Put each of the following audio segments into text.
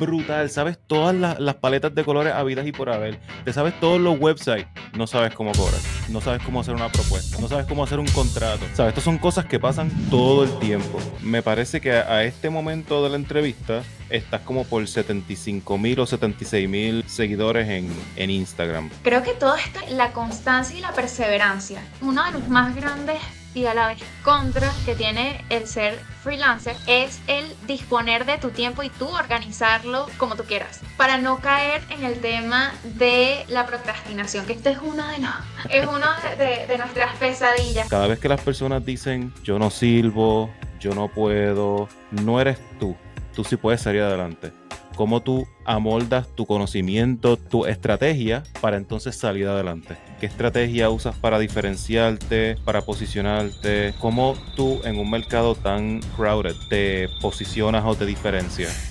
brutal, sabes todas las, paletas de colores habidas y por haber, te sabes todos los websites, no sabes cómo cobrar, no sabes cómo hacer una propuesta, no sabes cómo hacer un contrato, sabes, estas son cosas que pasan todo el tiempo. Me parece que a, este momento de la entrevista estás como por 75 mil o 76 mil seguidores en, Instagram. Creo que todo está la constancia y la perseverancia. Uno de los más grandes y a la vez contra que tiene el ser freelancer es el disponer de tu tiempo y tú organizarlo como tú quieras para no caer en el tema de la procrastinación que este es uno de los es uno de, de nuestras pesadillas cada vez que las personas dicen yo no sirvo yo no puedo no eres tú tú sí puedes salir adelante cómo tú amoldas tu conocimiento, tu estrategia para entonces salir adelante. ¿Qué estrategia usas para diferenciarte, para posicionarte? ¿Cómo tú en un mercado tan crowded te posicionas o te diferencias?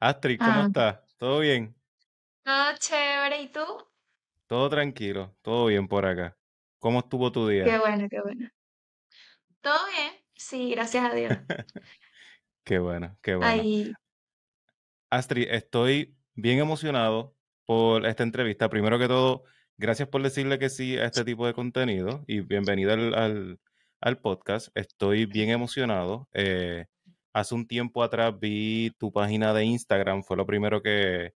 Astrid, ¿cómo ah. estás? ¿Todo bien? Todo chévere, ¿y tú? Todo tranquilo, todo bien por acá. ¿Cómo estuvo tu día? Qué bueno, qué bueno. Todo bien, sí, gracias a Dios. qué bueno, qué bueno. Astrid, estoy bien emocionado por esta entrevista. Primero que todo, gracias por decirle que sí a este tipo de contenido y bienvenida al, podcast. Estoy bien emocionado. Eh, hace un tiempo atrás vi tu página de Instagram, fue lo primero que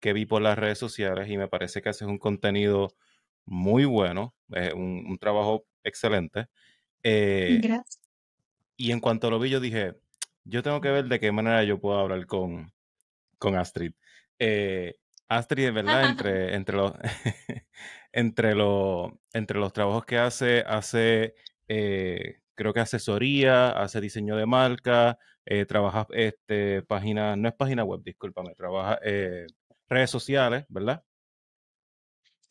vi por las redes sociales y me parece que haces un contenido muy bueno, es un, trabajo excelente. Eh, Gracias. Y en cuanto lo vi, yo dije, yo tengo que ver de qué manera yo puedo hablar con, con Astrid. Eh, Astrid, es verdad, entre, entre, los, entre, los, entre los trabajos que hace, hace eh, creo que asesoría, hace diseño de marca, trabaja este, página, no es página web, discúlpame, trabaja redes sociales, ¿verdad?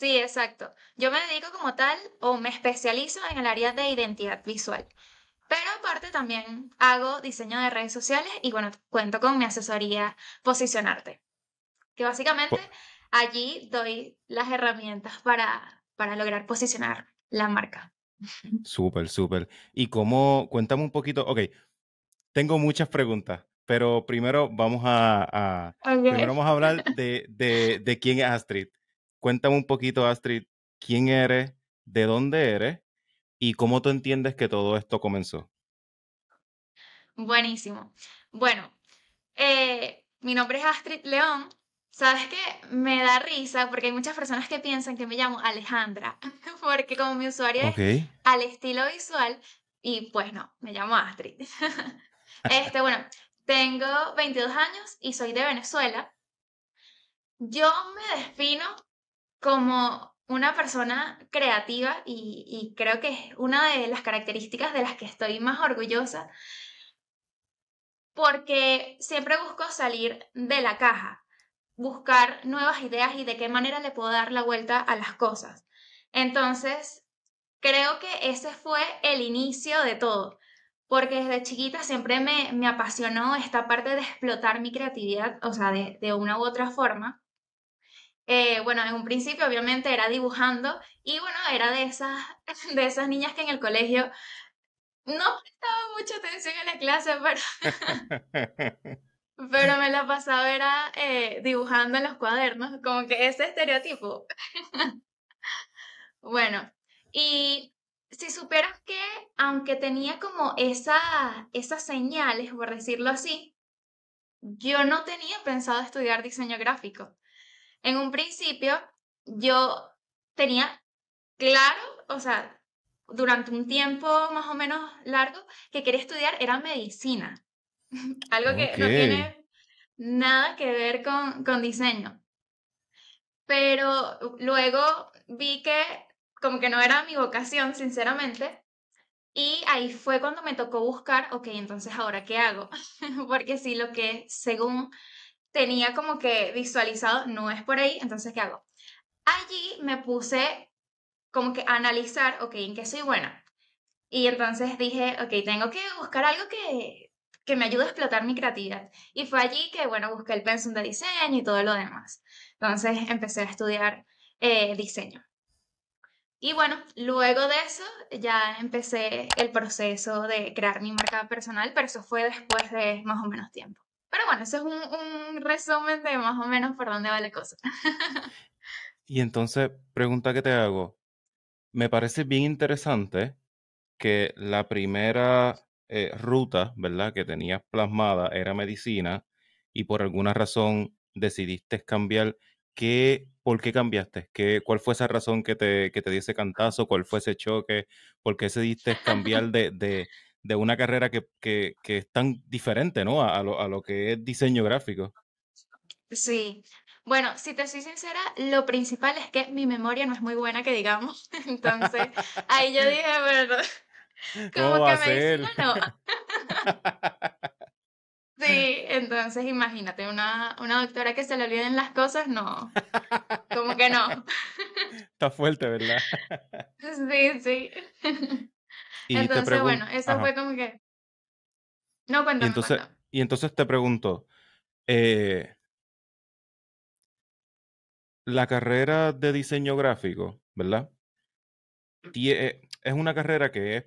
Sí, exacto. Yo me dedico como tal o me especializo en el área de identidad visual. Pero aparte también hago diseño de redes sociales y bueno, cuento con mi asesoría Posicionarte, que básicamente allí doy las herramientas para, para lograr posicionar la marca. Súper, súper. Y como, cuéntame un poquito, ok, tengo muchas preguntas, pero primero vamos a, primero vamos a hablar de, de quién es Astrid cuéntame un poquito, Astrid, quién eres, de dónde eres y cómo tú entiendes que todo esto comenzó. Buenísimo. Bueno, eh, mi nombre es Astrid León. Sabes que me da risa porque hay muchas personas que piensan que me llamo Alejandra, porque como mi usuario es al estilo visual, y pues no, me llamo Astrid. este, bueno, tengo 22 años y soy de Venezuela. Yo me defino como una persona creativa y, creo que es una de las características de las que estoy más orgullosa porque siempre busco salir de la caja, buscar nuevas ideas y de qué manera le puedo dar la vuelta a las cosas. Entonces, creo que ese fue el inicio de todo, porque desde chiquita siempre me, apasionó esta parte de explotar mi creatividad, o sea, de una u otra forma. Eh, bueno, en un principio obviamente era dibujando y bueno, era de esas, de esas niñas que en el colegio no prestaba mucha atención en la clase, pero... me la pasaba era eh, dibujando en los cuadernos, como que ese estereotipo. bueno, y si supieras que, aunque tenía como esa, esas señales, por decirlo así, yo no tenía pensado estudiar diseño gráfico. En un principio yo tenía claro, o sea, durante un tiempo más o menos largo, que quería estudiar era medicina. Algo que no tiene nada que ver con, con diseño. Pero luego vi que como que no era mi vocación, sinceramente. Y ahí fue cuando me tocó buscar, ok, entonces ahora qué hago? Porque sí, lo que según tenía como que visualizado, no es por ahí, entonces, ¿qué hago? Allí me puse como que a analizar, ok, ¿en qué soy buena? Y entonces dije, ok, tengo que buscar algo que, que me ayude a explotar mi creatividad. Y fue allí que, bueno, busqué el pensum de diseño y todo lo demás. Entonces empecé a estudiar eh, diseño. Y bueno, luego de eso ya empecé el proceso de crear mi marca personal, pero eso fue después de más o menos tiempo. Pero bueno, eso es un, resumen de más o menos por dónde va la cosa. y entonces, pregunta que te hago. Me parece bien interesante que la primera eh, ruta, ¿verdad?, que tenías plasmada era medicina y por alguna razón decidiste cambiar. ¿Qué, ¿Por qué cambiaste? ¿Qué, ¿Cuál fue esa razón que te, que te ese cantazo? ¿Cuál fue ese choque? ¿Por qué decidiste cambiar de, de de una carrera que, que, que es tan diferente, ¿no? A, lo, a lo que es diseño gráfico. Sí, bueno, si te soy sincera, lo principal es que mi memoria no es muy buena, que digamos. Entonces, ahí yo dije, ¿verdad? como que me dicen, no. sí, entonces imagínate, una, una doctora que se le olviden las cosas, no. Como que no. Está fuerte, ¿verdad? sí, sí entonces, bueno, eso fue como que... No, cuéntame, y entonces, Y entonces te pregunto, eh la carrera de diseño gráfico, ¿verdad? Mm. Eh, es una carrera que es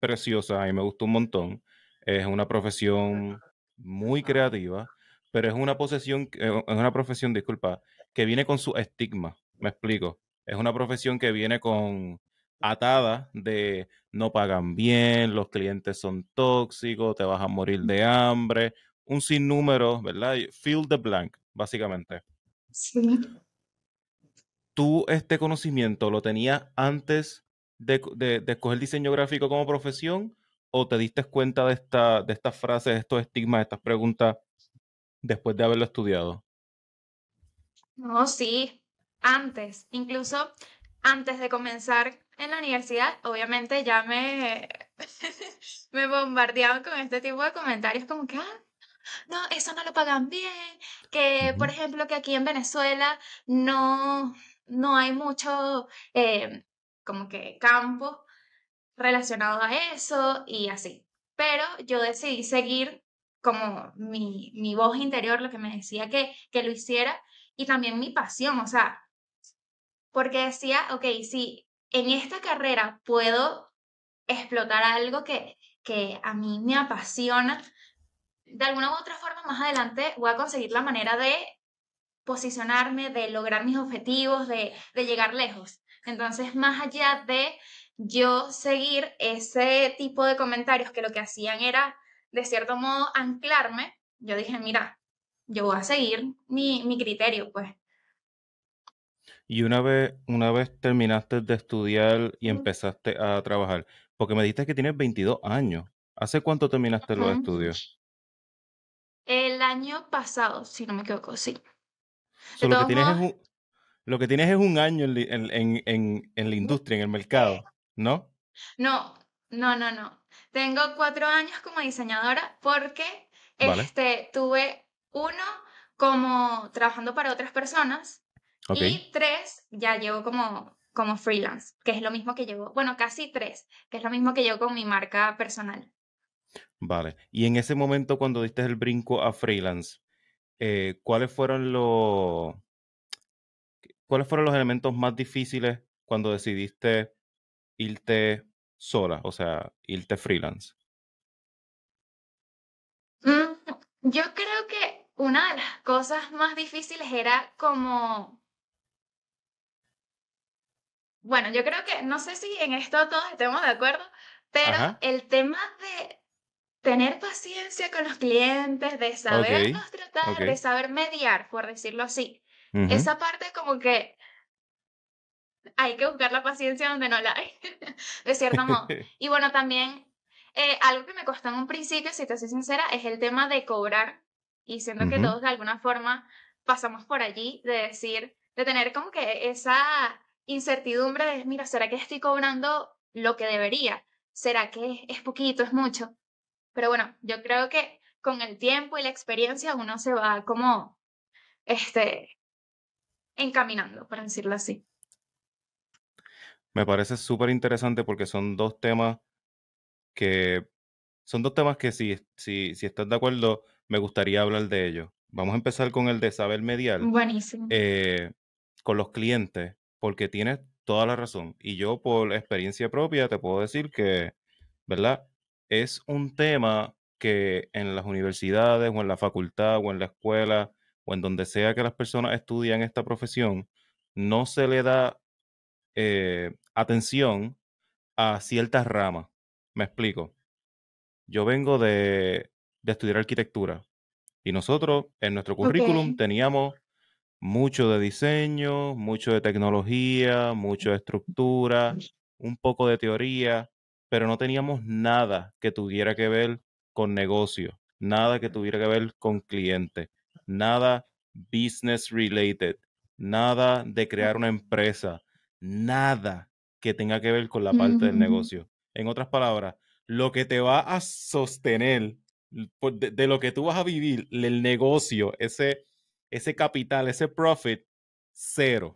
preciosa y me gustó un montón. Es una profesión muy creativa, pero es una posesión, eh, es una profesión, disculpa, que viene con su estigma. Me explico. Es una profesión que viene con atada de no pagan bien, los clientes son tóxicos, te vas a morir de hambre, un sinnúmero, ¿verdad? Fill the blank, básicamente. Sí. ¿Tú este conocimiento lo tenías antes de, de, escoger diseño gráfico como profesión o te diste cuenta de, de estas frases, de estos estigmas, de estas preguntas después de haberlo estudiado? No, sí, antes. Incluso antes de comenzar en la universidad, obviamente ya me, me bombardeaban con este tipo de comentarios como que, ah, no, eso no lo pagan bien, que por ejemplo que aquí en Venezuela no, no hay mucho em, como que campo relacionado a eso y así. Pero yo decidí seguir como mi, voz interior, lo que me decía que lo hiciera y también mi pasión, o sea, porque decía, ok, si en esta carrera puedo explotar algo que, a mí me apasiona, de alguna u otra forma más adelante voy a conseguir la manera de posicionarme, de lograr mis objetivos, de, llegar lejos. Entonces, más allá de yo seguir ese tipo de comentarios que lo que hacían era, de cierto modo, anclarme, yo dije, mira, yo voy a seguir mi, mi criterio, pues y una vez, una vez terminaste de estudiar y empezaste a trabajar, porque me dijiste que tienes 22 años. ¿Hace cuánto terminaste los estudios? El año pasado, si no me equivoco, sí. lo que tienes es un, año en, la industria, en el mercado, ¿no? No, no, no, no. Tengo cuatro años como diseñadora porque este, tuve uno como trabajando para otras personas y tres, ya llevo como, como freelance, que es lo mismo que llevo, bueno, casi tres, que es lo mismo que llevo con mi marca personal. Vale. Y en ese momento cuando diste el brinco a freelance, eh, ¿cuáles fueron los cuáles fueron los elementos más difíciles cuando decidiste irte sola, o sea, irte freelance? Mm, yo creo que una de las cosas más difíciles era como bueno, yo creo que, no sé si en esto todos estemos de acuerdo, pero el tema de tener paciencia con los clientes, de saber tratar, de saber mediar, por decirlo así. Esa parte como que hay que buscar la paciencia donde no la hay, de cierto modo. y bueno, también eh, algo que me costó en un principio, si te soy sincera, es el tema de cobrar. Y siendo que todos de alguna forma pasamos por allí, de decir, de tener como que esa incertidumbre de, mira, ¿será que estoy cobrando lo que debería? ¿Será que es poquito, es mucho? Pero bueno, yo creo que con el tiempo y la experiencia uno se va como, este, encaminando, por decirlo así. Me parece súper interesante porque son dos temas que, son dos temas que si, si, si estás de acuerdo, me gustaría hablar de ellos. Vamos a empezar con el de saber medial. Buenísimo. Eh, con los clientes porque tienes toda la razón. Y yo por experiencia propia te puedo decir que, ¿verdad? Es un tema que en las universidades o en la facultad o en la escuela o en donde sea que las personas estudian esta profesión, no se le da eh, atención a ciertas ramas. Me explico. Yo vengo de, de estudiar arquitectura y nosotros en nuestro currículum teníamos mucho de diseño, mucho de tecnología, mucho de estructura, un poco de teoría, pero no teníamos nada que tuviera que ver con negocio, nada que tuviera que ver con cliente, nada business related, nada de crear una empresa, nada que tenga que ver con la parte del negocio. En otras palabras, lo que te va a sostener de, lo que tú vas a vivir, el negocio, ese ese capital, ese profit, cero.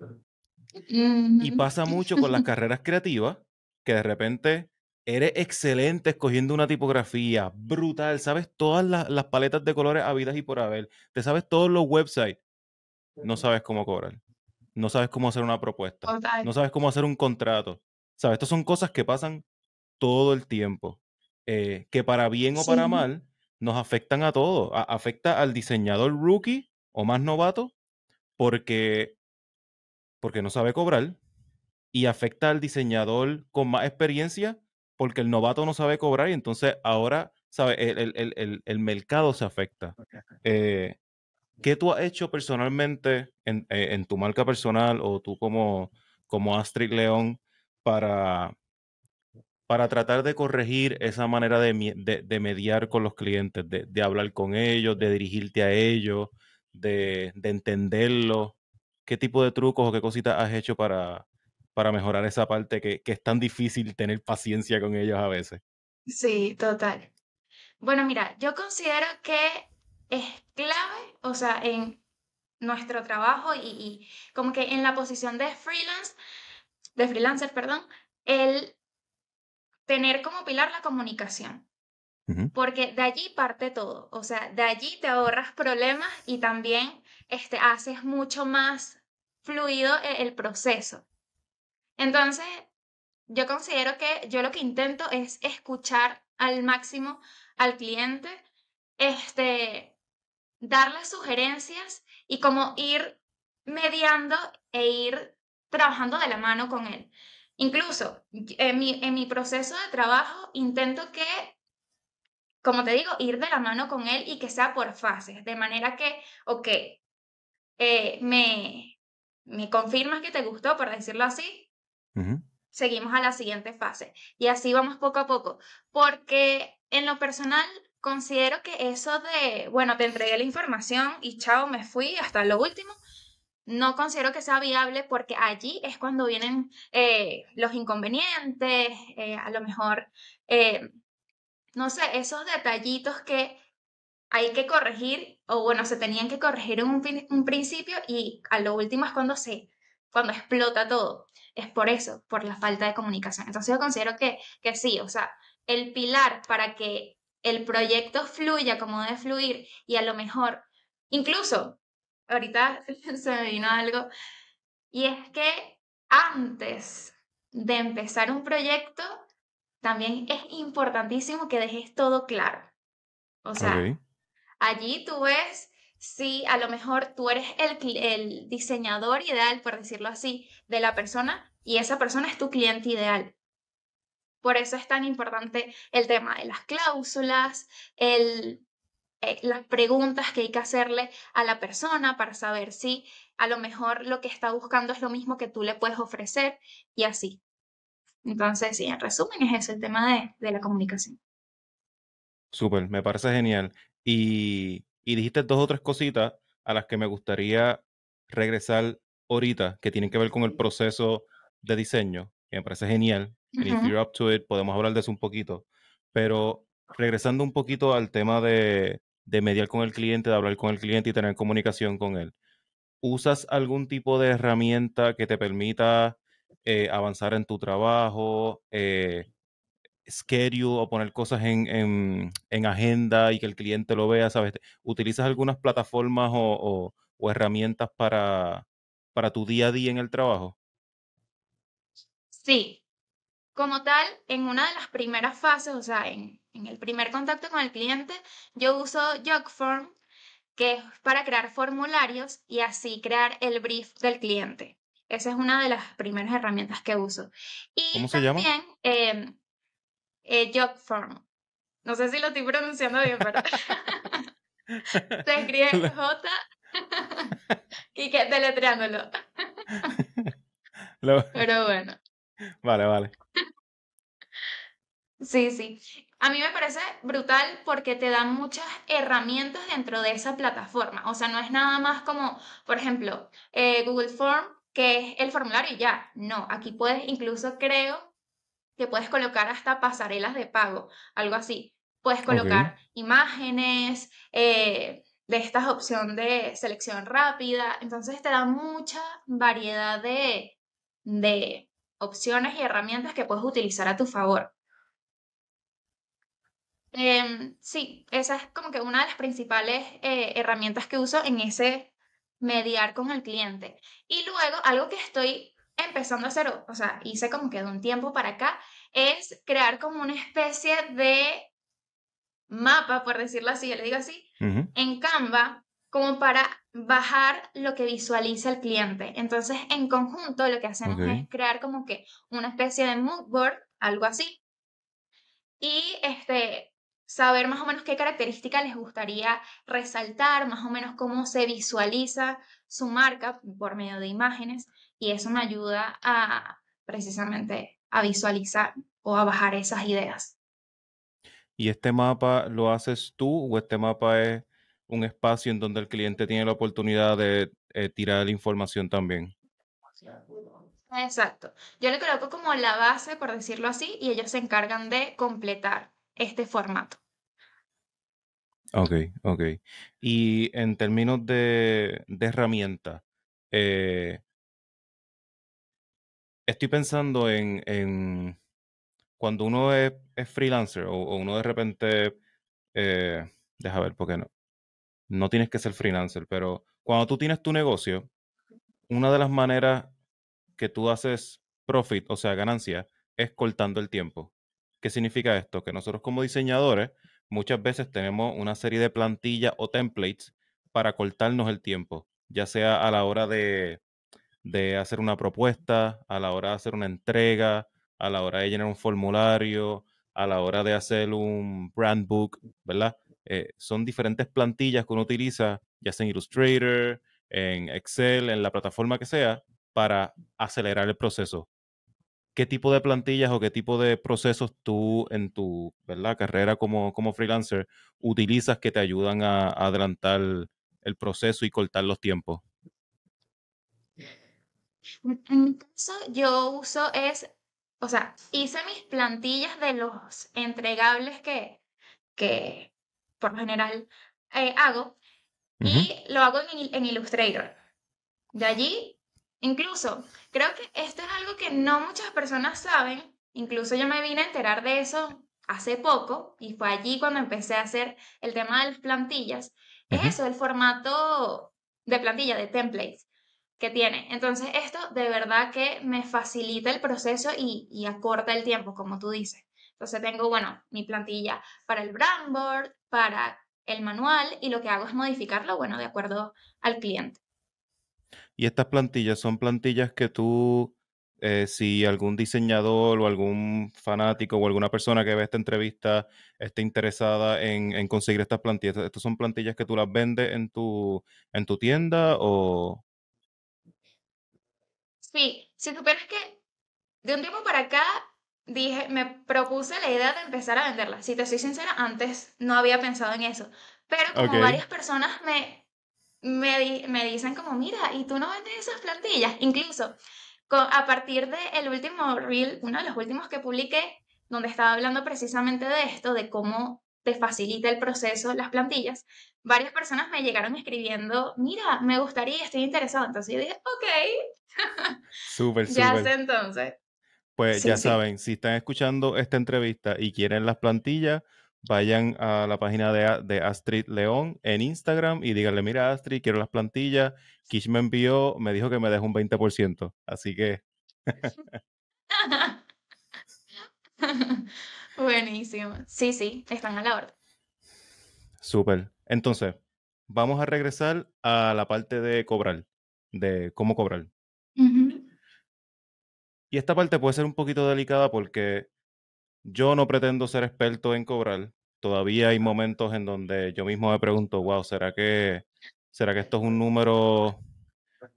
Y pasa mucho con las carreras creativas, que de repente eres excelente escogiendo una tipografía, brutal, sabes todas las, paletas de colores habidas y por haber, te sabes todos los websites, no sabes cómo cobrar, no sabes cómo hacer una propuesta, no sabes cómo hacer un contrato. Sabes, estas son cosas que pasan todo el tiempo, eh, que para bien o para mal nos afectan a todos, afecta al diseñador rookie o más novato porque, porque no sabe cobrar y afecta al diseñador con más experiencia porque el novato no sabe cobrar y entonces ahora, sabe El, el, mercado se afecta. Eh, ¿Qué tú has hecho personalmente en, eh, en, tu marca personal o tú como, como Astrid León para, para tratar de corregir esa manera de, de, mediar con los clientes, de, hablar con ellos, de dirigirte a ellos, de, entenderlo? ¿Qué tipo de trucos o qué cositas has hecho para, para mejorar esa parte que, es tan difícil tener paciencia con ellos a veces? Sí, total. Bueno, mira, yo considero que es clave, o sea, en nuestro trabajo y, y, como que en la posición de freelance, de freelancer, perdón, el tener como pilar la comunicación porque de allí parte todo, o sea, de allí te ahorras problemas y también este, haces mucho más fluido e-, el proceso. Entonces, yo considero que yo lo que intento es escuchar al máximo al cliente, este, darle sugerencias y como ir mediando e ir trabajando de la mano con él. Incluso en mi, en mi proceso de trabajo intento que como te digo, ir de la mano con él y que sea por fases, de manera que, ok, eh, me, me confirmas que te gustó, por decirlo así, seguimos a la siguiente fase. Y así vamos poco a poco, porque en lo personal considero que eso de, bueno, te entregué la información y chao, me fui hasta lo último, no considero que sea viable porque allí es cuando vienen eh, los inconvenientes, eh, a lo mejor eh, no sé, esos detallitos que hay que corregir, o bueno, se tenían que corregir en un, principio y a lo último es cuando se, cuando explota todo. Es por eso, por la falta de comunicación. Entonces yo considero que, que sí, o sea, el pilar para que el proyecto fluya como debe fluir y a lo mejor, incluso, ahorita se me vino algo, y es que antes de empezar un proyecto, también es importantísimo que dejes todo claro. O sea, allí tú ves si a lo mejor tú eres el, diseñador ideal, por decirlo así, de la persona y esa persona es tu cliente ideal. Por eso es tan importante el tema de las cláusulas, el, eh, las preguntas que hay que hacerle a la persona para saber si a lo mejor lo que está buscando es lo mismo que tú le puedes ofrecer y así. Entonces, sí, en resumen, es ese el tema de, la comunicación. Súper, me parece genial. Y, y dijiste dos o tres cositas a las que me gustaría regresar ahorita, que tienen que ver con el proceso de diseño, que me parece genial. if you're up to it, podemos hablar de eso un poquito. Pero regresando un poquito al tema de mediar con el cliente, de hablar con el cliente y tener comunicación con él. ¿Usas algún tipo de herramienta que te permita eh, avanzar en tu trabajo, eh, you o poner cosas en, agenda y que el cliente lo vea, ¿sabes? ¿Utilizas algunas plataformas o, herramientas para, para tu día a día en el trabajo? Sí. Como tal, en una de las primeras fases, o sea, en, en el primer contacto con el cliente, yo uso Jogform, que es para crear formularios y así crear el brief del cliente. Esa es una de las primeras herramientas que uso. Y ¿Cómo se también, llama? Em, eh, eh, Jotform. No sé si lo estoy pronunciando bien, pero se escribe J y que deletreándolo. Pero bueno. Vale, vale. Sí, sí. A mí me parece brutal porque te dan muchas herramientas dentro de esa plataforma. O sea, no es nada más como, por ejemplo, eh, Google Form que es el formulario y ya. No, aquí puedes, incluso creo que puedes colocar hasta pasarelas de pago, algo así. Puedes colocar imágenes, eh, de estas opción de selección rápida. Entonces te da mucha variedad de, opciones y herramientas que puedes utilizar a tu favor. Em, sí, esa es como que una de las principales eh, herramientas que uso en ese mediar con el cliente. Y luego, algo que estoy empezando a hacer, o sea, hice como que de un tiempo para acá, es crear como una especie de mapa, por decirlo así, yo le digo así, en Canva, como para bajar lo que visualiza el cliente. Entonces, en conjunto, lo que hacemos es crear como que una especie de mood board, algo así. Y este, saber más o menos qué características les gustaría resaltar, más o menos cómo se visualiza su marca por medio de imágenes y eso me ayuda a precisamente a visualizar o a bajar esas ideas. ¿Y este mapa lo haces tú o este mapa es un espacio en donde el cliente tiene la oportunidad de eh, tirar la información también? Exacto. Yo le coloco como la base, por decirlo así, y ellos se encargan de completar este formato. Ok, ok. Y en términos de, de herramientas, eh, estoy pensando en, cuando uno es, freelancer o, uno de repente, eh, deja ver, porque no, no tienes que ser freelancer, pero cuando tú tienes tu negocio, una de las maneras que tú haces profit, o sea, ganancia, es cortando el tiempo. ¿Qué significa esto? Que nosotros como diseñadores muchas veces tenemos una serie de plantillas o templates para cortarnos el tiempo, ya sea a la hora de, hacer una propuesta, a la hora de hacer una entrega, a la hora de llenar un formulario, a la hora de hacer un brand book, ¿verdad? Eh, son diferentes plantillas que uno utiliza, ya sea en Illustrator, en Excel, en la plataforma que sea, para acelerar el proceso qué tipo de plantillas o qué tipo de procesos tú en tu ¿verdad? carrera como, como freelancer utilizas que te ayudan a, adelantar el proceso y cortar los tiempos? En mi caso, yo uso es, o sea, hice mis plantillas de los entregables que, que por lo general eh, hago y lo hago en, en Illustrator. De allí Incluso, creo que esto es algo que no muchas personas saben, incluso yo me vine a enterar de eso hace poco y fue allí cuando empecé a hacer el tema de las plantillas, es eso, el formato de plantilla, de templates que tiene. Entonces, esto de verdad que me facilita el proceso y, acorta el tiempo, como tú dices. Entonces, tengo, bueno, mi plantilla para el brand board, para el manual y lo que hago es modificarlo, bueno, de acuerdo al cliente. Y estas plantillas son plantillas que tú, eh, si algún diseñador o algún fanático o alguna persona que ve esta entrevista esté interesada en, conseguir estas plantillas, ¿estas son plantillas que tú las vendes en tu, en tu tienda o...? Sí, si supieras que de un tiempo para acá dije, me propuse la idea de empezar a venderlas. Si te soy sincera, antes no había pensado en eso. Pero como varias personas me me, dicen como, mira, ¿y tú no vendes esas plantillas? Incluso a partir del de último reel, uno de los últimos que publiqué, donde estaba hablando precisamente de esto, de cómo te facilita el proceso las plantillas, varias personas me llegaron escribiendo, mira, me gustaría, estoy interesado. Entonces yo dije, ok. Súper, súper. Ya sé entonces. Pues ya saben, si están escuchando esta entrevista y quieren las plantillas, vayan a la página de, de, Astrid León en Instagram y díganle, mira Astrid, quiero las plantillas. Kish me envió, me dijo que me dejó un 20%, así que... Buenísimo. Sí, sí, están a la orden. Súper. Entonces, vamos a regresar a la parte de cobrar, de cómo cobrar. Y esta parte puede ser un poquito delicada porque yo no pretendo ser experto en cobrar. Todavía hay momentos en donde yo mismo me pregunto, wow, ¿será que, será que esto es un número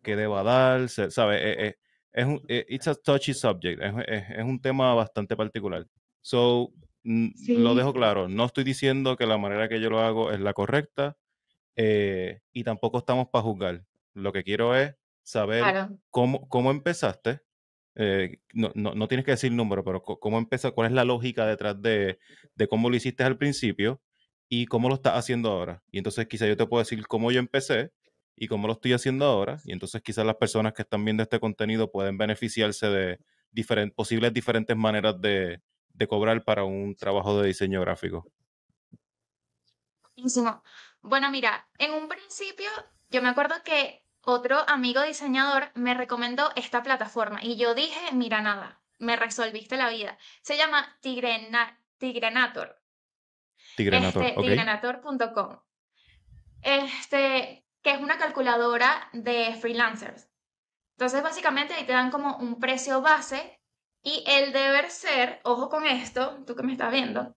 que deba dar? ¿Sabes? Es, e, es un, e, it's a touchy subject. Es, un tema bastante particular. So, lo dejo claro. No estoy diciendo que la manera que yo lo hago es la correcta eh, y tampoco estamos para juzgar. Lo que quiero es saber cómo, cómo empezaste, eh, no, no, tienes que decir número, pero cómo empieza, cuál es la lógica detrás de, cómo lo hiciste al principio y cómo lo estás haciendo ahora. Y entonces quizá yo te puedo decir cómo yo empecé y cómo lo estoy haciendo ahora. Y entonces quizás las personas que están viendo este contenido pueden beneficiarse de posibles diferentes maneras de, de, cobrar para un trabajo de diseño gráfico. Bueno, mira, en un principio yo me acuerdo que otro amigo diseñador me recomendó esta plataforma y yo dije, mira nada, me resolviste la vida. Se llama Tigrena, Tigrenator. Tigrenator.com. Este, este, que es una calculadora de freelancers. Entonces, básicamente ahí te dan como un precio base y el deber ser, ojo con esto, tú que me estás viendo,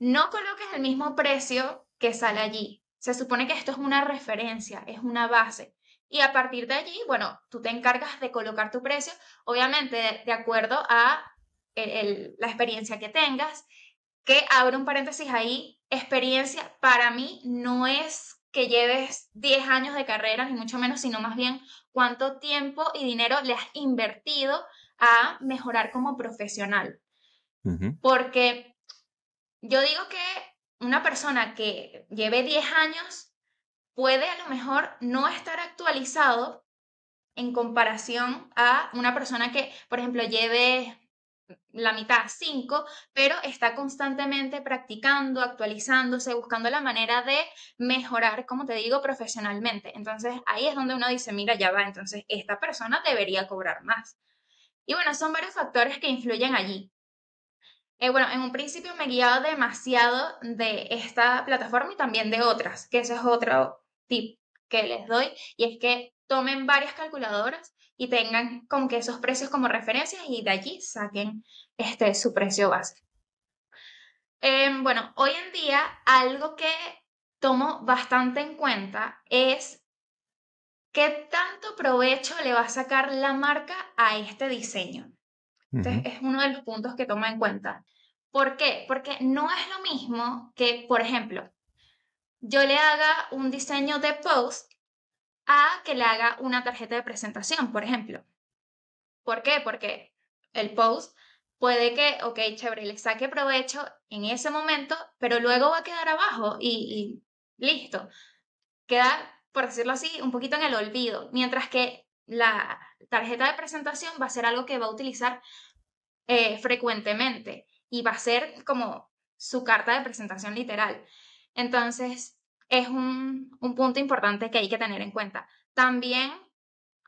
no coloques el mismo precio que sale allí. Se supone que esto es una referencia, es una base. Y a partir de allí, bueno, tú te encargas de colocar tu precio, obviamente de acuerdo a la experiencia que tengas, que abro un paréntesis ahí, experiencia para mí no es que lleves 10 años de carrera, ni mucho menos, sino más bien cuánto tiempo y dinero le has invertido a mejorar como profesional. Porque yo digo que una persona que lleve 10 años puede a lo mejor no estar actualizado en comparación a una persona que, por ejemplo, lleve la mitad, cinco, pero está constantemente practicando, actualizándose, buscando la manera de mejorar, como te digo, profesionalmente. Entonces ahí es donde uno dice, mira, ya va, entonces esta persona debería cobrar más. Y bueno, son varios factores que influyen allí. Eh, bueno, en un principio me guiaba demasiado de esta plataforma y también de otras, que eso es otro tip que les doy y es que tomen varias calculadoras y tengan como que esos precios como referencias y de allí saquen este, su precio base. Em, bueno, hoy en día algo que tomo bastante en cuenta es qué tanto provecho le va a sacar la marca a este diseño. Entonces, este es uno de los puntos que tomo en cuenta. ¿Por qué? Porque no es lo mismo que, por ejemplo, yo le haga un diseño de post a que le haga una tarjeta de presentación, por ejemplo. ¿Por qué? Porque el post puede que, ok, chévere, le saque provecho en ese momento, pero luego va a quedar abajo y, listo. Queda, por decirlo así, un poquito en el olvido, mientras que la tarjeta de presentación va a ser algo que va a utilizar eh, frecuentemente y va a ser como su carta de presentación literal. Entonces, es un, punto importante que hay que tener en cuenta. También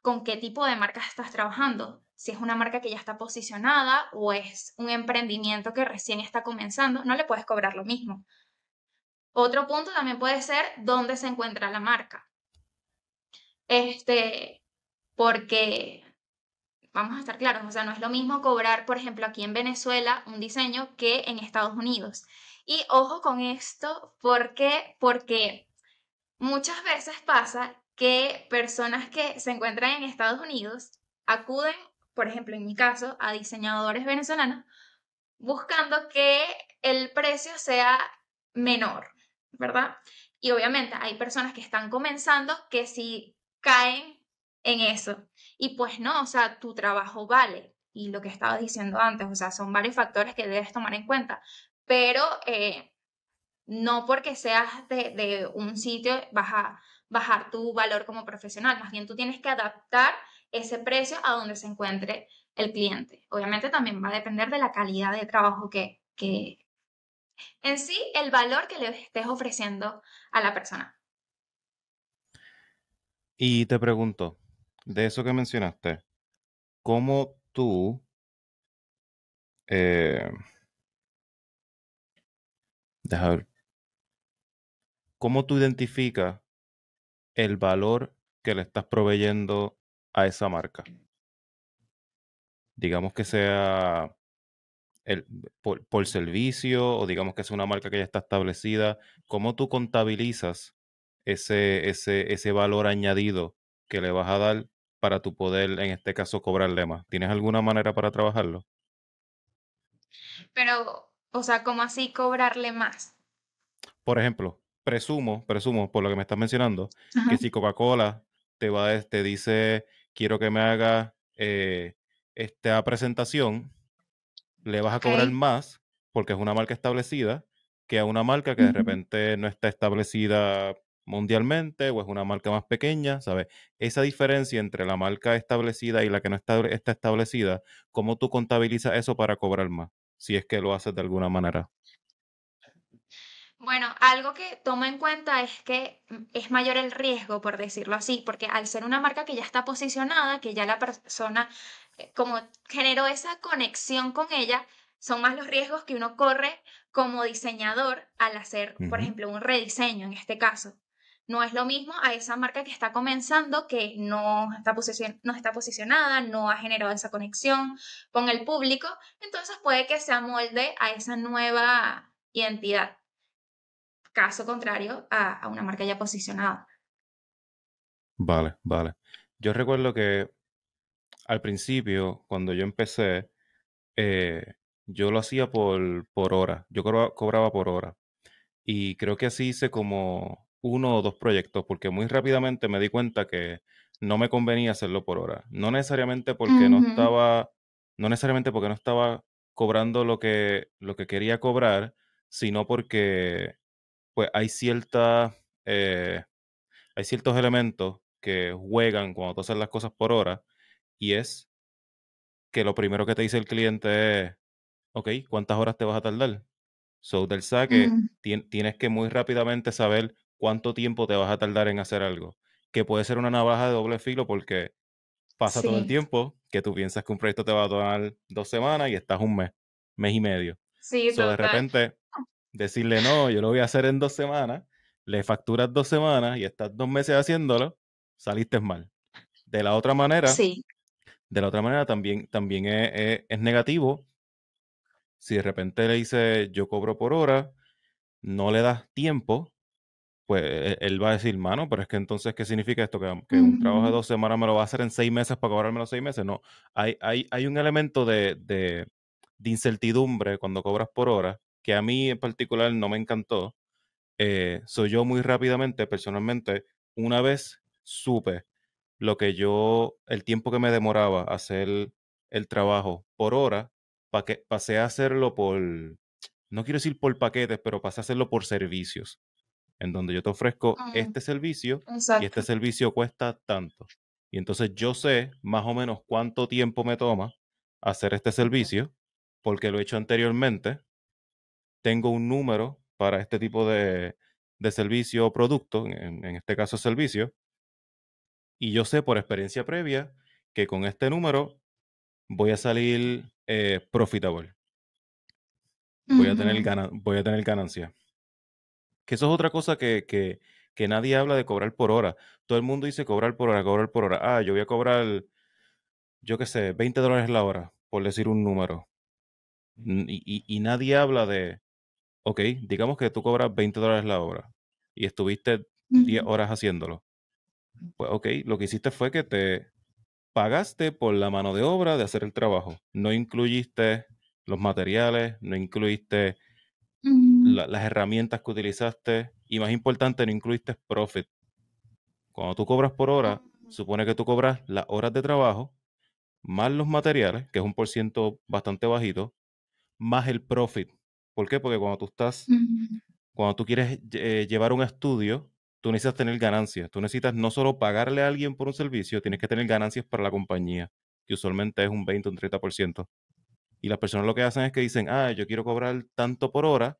con qué tipo de marca estás trabajando, si es una marca que ya está posicionada o es un emprendimiento que recién está comenzando, no le puedes cobrar lo mismo. Otro punto también puede ser dónde se encuentra la marca. Este, porque vamos a estar claros, o sea, no es lo mismo cobrar, por ejemplo, aquí en Venezuela un diseño que en Estados Unidos. Y ojo con esto, porque Porque muchas veces pasa que personas que se encuentran en Estados Unidos acuden, por ejemplo, en mi caso, a diseñadores venezolanos buscando que el precio sea menor, ¿verdad? Y obviamente hay personas que están comenzando que sí caen en eso. Y pues no, o sea, tu trabajo vale. Y lo que estaba diciendo antes, o sea, son varios factores que debes tomar en cuenta pero eh, no porque seas de, un sitio vas a bajar tu valor como profesional, más bien tú tienes que adaptar ese precio a donde se encuentre el cliente. Obviamente también va a depender de la calidad de trabajo que, que en sí, el valor que le estés ofreciendo a la persona. Y te pregunto, de eso que mencionaste, ¿cómo tú eh, Deja ¿Cómo tú identificas el valor que le estás proveyendo a esa marca? Digamos que sea el, por, servicio o digamos que es una marca que ya está establecida, ¿cómo tú contabilizas ese, ese, ese valor añadido que le vas a dar para tu poder, en este caso, cobrarle más? ¿Tienes alguna manera para trabajarlo? Pero o sea, ¿cómo así cobrarle más? Por ejemplo, presumo, presumo, por lo que me estás mencionando, que si Coca-Cola te va, eh, te dice, quiero que me haga eh, esta presentación, le vas a cobrar más porque es una marca establecida que a una marca que de repente no está establecida mundialmente o es una marca más pequeña, ¿sabes? Esa diferencia entre la marca establecida y la que no está, está establecida, ¿cómo tú contabilizas eso para cobrar más? si es que lo haces de alguna manera? Bueno, algo que toma en cuenta es que mm, es mayor el riesgo, por decirlo así, porque al ser una marca que ya está posicionada, que ya la persona eh, como generó esa conexión con ella, son más los riesgos que uno corre como diseñador al hacer, por ejemplo, un rediseño en este caso. No es lo mismo a esa marca que está comenzando, que no está, no está posicionada, no ha generado esa conexión con el público, entonces puede que se amolde a esa nueva identidad. Caso contrario a, una marca ya posicionada. Vale, vale. Yo recuerdo que al principio, cuando yo empecé, eh, yo lo hacía por, por hora, yo cobraba, cobraba por hora. Y creo que así hice como uno o dos proyectos, porque muy rápidamente me di cuenta que no me convenía hacerlo por hora. No necesariamente porque no estaba, no necesariamente porque no estaba cobrando lo que, lo que quería cobrar, sino porque pues hay cierta, eh, hay ciertos elementos que juegan cuando tú haces las cosas por hora, y es que lo primero que te dice el cliente es, ok, ¿cuántas horas te vas a tardar? So, del saque, mm. tienes que muy rápidamente saber cuánto tiempo te vas a tardar en hacer algo. Que puede ser una navaja de doble filo porque pasa todo el tiempo que tú piensas que un proyecto te va a tomar dos semanas y estás un mes, mes y medio. Sí, de repente decirle, no, yo lo voy a hacer en dos semanas, le facturas dos semanas y estás dos meses haciéndolo, saliste mal. De la otra manera, de la otra manera también, también es, e, es negativo. Si de repente le dices, yo cobro por hora, no le das tiempo, pues e, él va a decir, mano, pero es que entonces, ¿qué significa esto? ¿Que, un trabajo de dos semanas me lo va a hacer en seis meses para cobrarme los seis meses? No, hay, hay, hay un elemento de, incertidumbre cuando cobras por hora que a mí en particular no me encantó. Eh, soy yo muy rápidamente, personalmente, una vez supe lo que yo, el tiempo que me demoraba hacer el trabajo por hora, que, pasé a hacerlo por, no quiero decir por paquetes, pero pasé a hacerlo por servicios en donde yo te ofrezco este servicio y este servicio cuesta tanto. Y entonces yo sé más o menos cuánto tiempo me toma hacer este servicio, porque lo he hecho anteriormente. Tengo un número para este tipo de, servicio o producto, en, este caso servicio, y yo sé por experiencia previa que con este número voy a salir eh, profitable. Voy, a tener voy a tener ganancia. Que eso es otra cosa que, que, que nadie habla de cobrar por hora. Todo el mundo dice cobrar por hora, cobrar por hora. Ah, yo voy a cobrar, yo qué sé, 20 dólares la hora, por decir un número. Y, y, nadie habla de, ok, digamos que tú cobras 20 dólares la hora y estuviste 10 horas haciéndolo. Pues ok, lo que hiciste fue que te pagaste por la mano de obra de hacer el trabajo. No incluyiste los materiales, no incluiste las herramientas que utilizaste y más importante, no incluiste profit. Cuando tú cobras por hora, supone que tú cobras las horas de trabajo más los materiales, que es un por ciento bastante bajito, más el profit. ¿Por qué? Porque cuando tú estás, cuando tú quieres eh, llevar un estudio, tú necesitas tener ganancias. Tú necesitas no solo pagarle a alguien por un servicio, tienes que tener ganancias para la compañía, que usualmente es un 20 o un 30%. Y las personas lo que hacen es que dicen, ah, yo quiero cobrar tanto por hora,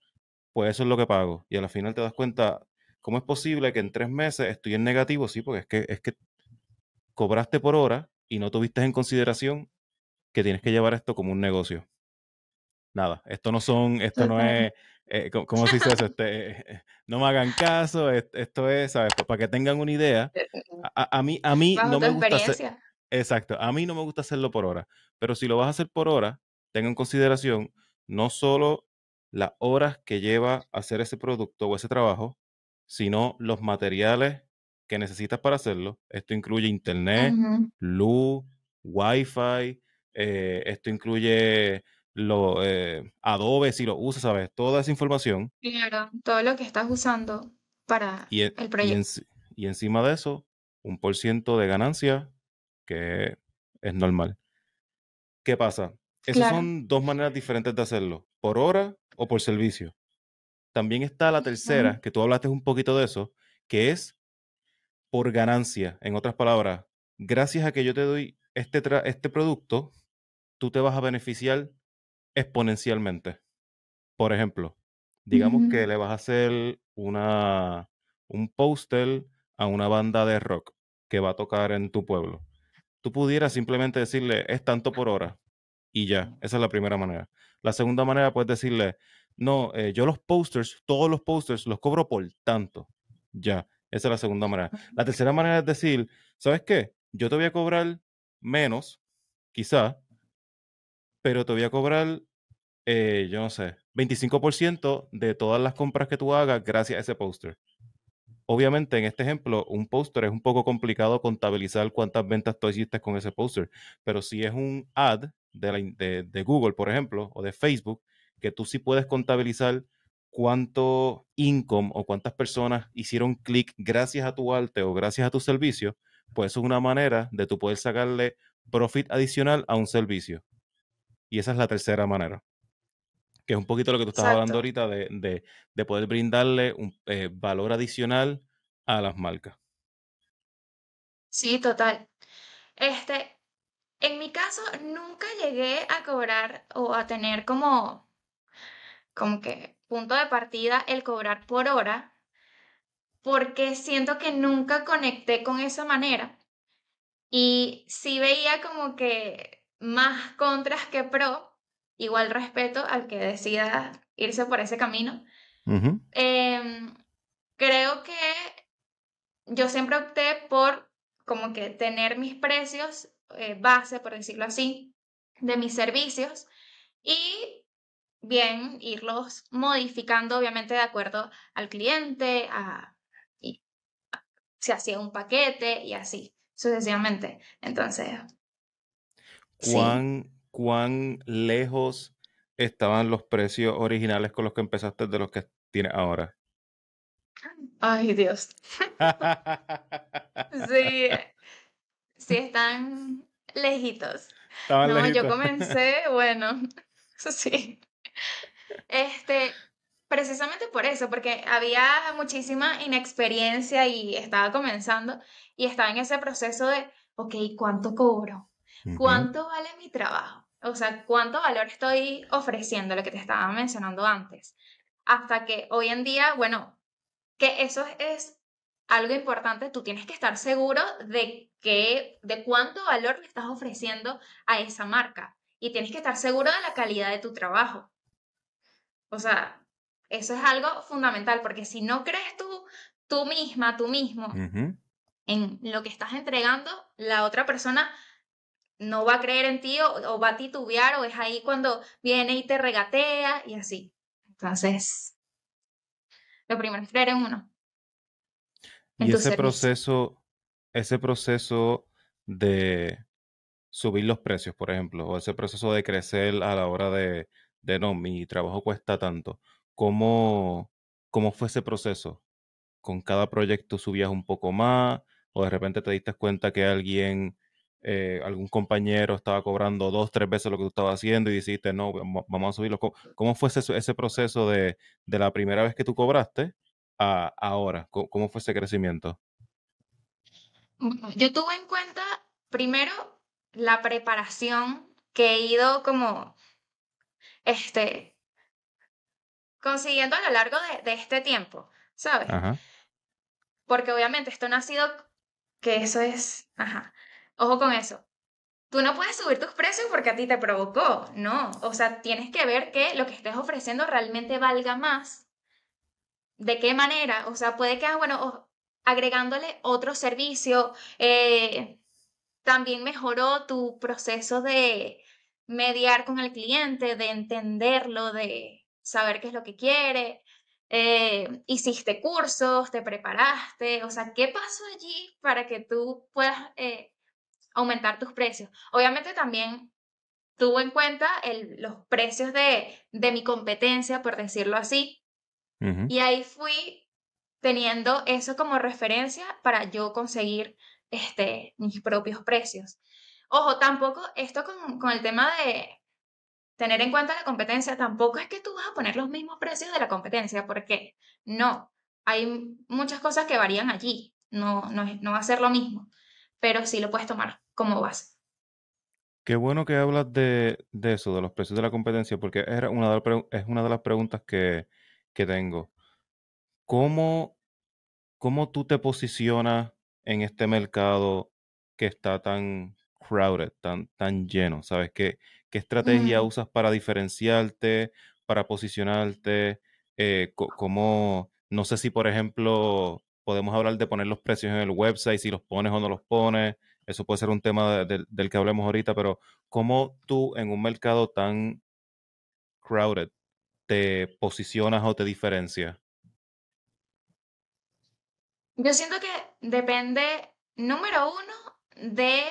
pues eso es lo que pago. Y al final te das cuenta, ¿cómo es posible que en tres meses estoy en negativo? Sí, porque es que, es que cobraste por hora y no tuviste en consideración que tienes que llevar esto como un negocio. Nada, esto no son, esto no es, eh, ¿cómo se dice eso? Este, eh, eh, no me hagan caso, esto es, ¿sabes? para que tengan una idea, a, mí, a mí no me gusta exacto, a mí no me gusta hacerlo por hora, pero si lo vas a hacer por hora, tenga en consideración no solo las horas que lleva hacer ese producto o ese trabajo, sino los materiales que necesitas para hacerlo. Esto incluye internet, luz, wifi, eh, esto incluye lo, eh, Adobe si lo usas, ¿sabes? Toda esa información. Claro, todo lo que estás usando para e, el proyecto. Y, encima de eso, un por ciento de ganancia que es normal. ¿Qué pasa? Esas son dos maneras diferentes de hacerlo por hora o por servicio. También está la tercera, que tú hablaste un poquito de eso, que es por ganancia. En otras palabras, gracias a que yo te doy este, este producto, tú te vas a beneficiar exponencialmente. Por ejemplo, digamos que le vas a hacer una, un póster a una banda de rock que va a tocar en tu pueblo. Tú pudieras simplemente decirle, es tanto por hora y ya, esa es la primera manera. La segunda manera puedes decirle, no, eh, yo los posters, todos los posters los cobro por tanto. Ya, esa es la segunda manera. La tercera manera es decir, ¿sabes qué? Yo te voy a cobrar menos, quizá, pero te voy a cobrar, eh, yo no sé, 25% de todas las compras que tú hagas gracias a ese póster. Obviamente, en este ejemplo, un póster es un poco complicado contabilizar cuántas ventas tú hiciste con ese póster, pero si es un ad, de, Google, por ejemplo, o de Facebook, que tú sí puedes contabilizar cuánto income o cuántas personas hicieron clic gracias a tu arte o gracias a tu servicio, pues es una manera de tú poder sacarle profit adicional a un servicio. Y esa es la tercera manera, que es un poquito lo que tú estás hablando ahorita de, de, poder brindarle un eh, valor adicional a las marcas. Sí, total. Este, en mi caso, nunca llegué a cobrar o a tener como, como que punto de partida el cobrar por hora, porque siento que nunca conecté con esa manera. Y sí veía como que más contras que pro, igual respeto al que decida irse por ese camino. Em, creo que yo siempre opté por como que tener mis precios eh, base, por decirlo así, de mis servicios y bien irlos modificando, obviamente, de acuerdo al cliente, a, si hacía un paquete y así sucesivamente. Entonces. ¿Cuán, ¿Cuán lejos estaban los precios originales con los que empezaste de los que tienes ahora? Ay, Dios. sí, eh, si están lejitos. no, yo comencé, bueno, sí. Este, precisamente por eso, porque había muchísima inexperiencia y estaba comenzando y estaba en ese proceso de, ok, ¿cuánto cobro? ¿Cuánto vale mi trabajo? O sea, ¿cuánto valor estoy ofreciendo? Lo que te estaba mencionando antes. Hasta que hoy en día, bueno, que eso es algo importante, tú tienes que estar seguro de que, de cuánto valor le estás ofreciendo a esa marca y tienes que estar seguro de la calidad de tu trabajo. O sea, eso es algo fundamental porque si no crees tú, tú misma, tú mismo, en lo que estás entregando, la otra persona no va a creer en ti o, o va a titubear o es ahí cuando viene y te regatea y así. Entonces, lo primero es creer en uno. Y ese proceso, ese proceso de subir los precios, por ejemplo, o ese proceso de crecer a la hora de, de no, mi trabajo cuesta tanto. ¿Cómo, ¿Cómo fue ese proceso? ¿Con cada proyecto subías un poco más? ¿O de repente te diste cuenta que alguien, eh, algún compañero estaba cobrando dos, tres veces lo que tú estabas haciendo y dijiste, no, vamos a subirlo? ¿Cómo, cómo fue ese, ese proceso de, de, la primera vez que tú cobraste ahora? ¿Cómo, fue ese crecimiento? yo tuve en cuenta, primero, la preparación que he ido como, este, consiguiendo a lo largo de, este tiempo, ¿sabes? Porque obviamente esto no ha sido que eso es, ajá, ojo con eso. Tú no puedes subir tus precios porque a ti te provocó, no. O sea, tienes que ver que lo que estés ofreciendo realmente valga más de qué manera, o sea, puede que, ah, bueno, agregándole otro servicio, eh, también mejoró tu proceso de mediar con el cliente, de entenderlo, de saber qué es lo que quiere, eh, hiciste cursos, te preparaste, o sea, ¿qué pasó allí para que tú puedas eh, aumentar tus precios? Obviamente también tuvo en cuenta los precios de, de mi competencia, por decirlo así, y ahí fui teniendo eso como referencia para yo conseguir este, mis propios precios. Ojo, tampoco esto con, el tema de tener en cuenta la competencia, tampoco es que tú vas a poner los mismos precios de la competencia, porque no, hay muchas cosas que varían allí, no, no, va a ser lo mismo, pero sí lo puedes tomar como base. Qué bueno que hablas de, eso, de los precios de la competencia, porque era una es una de las preguntas que, que tengo. ¿Cómo, cómo tú te posicionas en este mercado que está tan crowded, tan, tan lleno? ¿Sabes? ¿Qué, qué estrategia usas para diferenciarte, para posicionarte? Eh, ¿Cómo, no sé si por ejemplo podemos hablar de poner los precios en el website, si los pones o no los pones, eso puede ser un tema del que hablemos ahorita, pero ¿cómo tú en un mercado tan crowded te posicionas o te diferencias? Yo siento que depende, número uno, de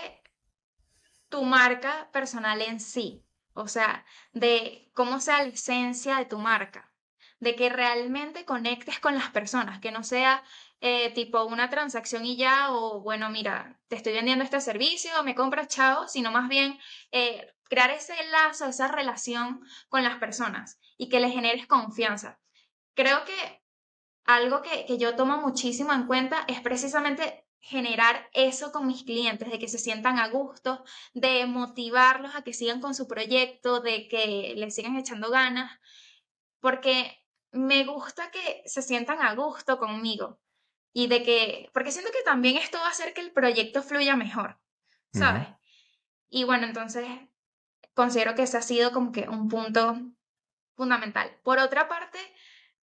tu marca personal en sí, o sea, de cómo sea la esencia de tu marca, de que realmente conectes con las personas, que no sea eh, tipo una transacción y ya, o bueno, mira, te estoy vendiendo este servicio, me compras, chao, sino más bien eh, crear ese lazo, esa relación con las personas y que les generes confianza. Creo que algo que, yo tomo muchísimo en cuenta es precisamente generar eso con mis clientes, de que se sientan a gusto, de motivarlos a que sigan con su proyecto, de que les sigan echando ganas, porque me gusta que se sientan a gusto conmigo y de que, porque siento que también esto va a hacer que el proyecto fluya mejor, ¿sabes? Y bueno, entonces considero que ese ha sido como que un punto fundamental. Por otra parte,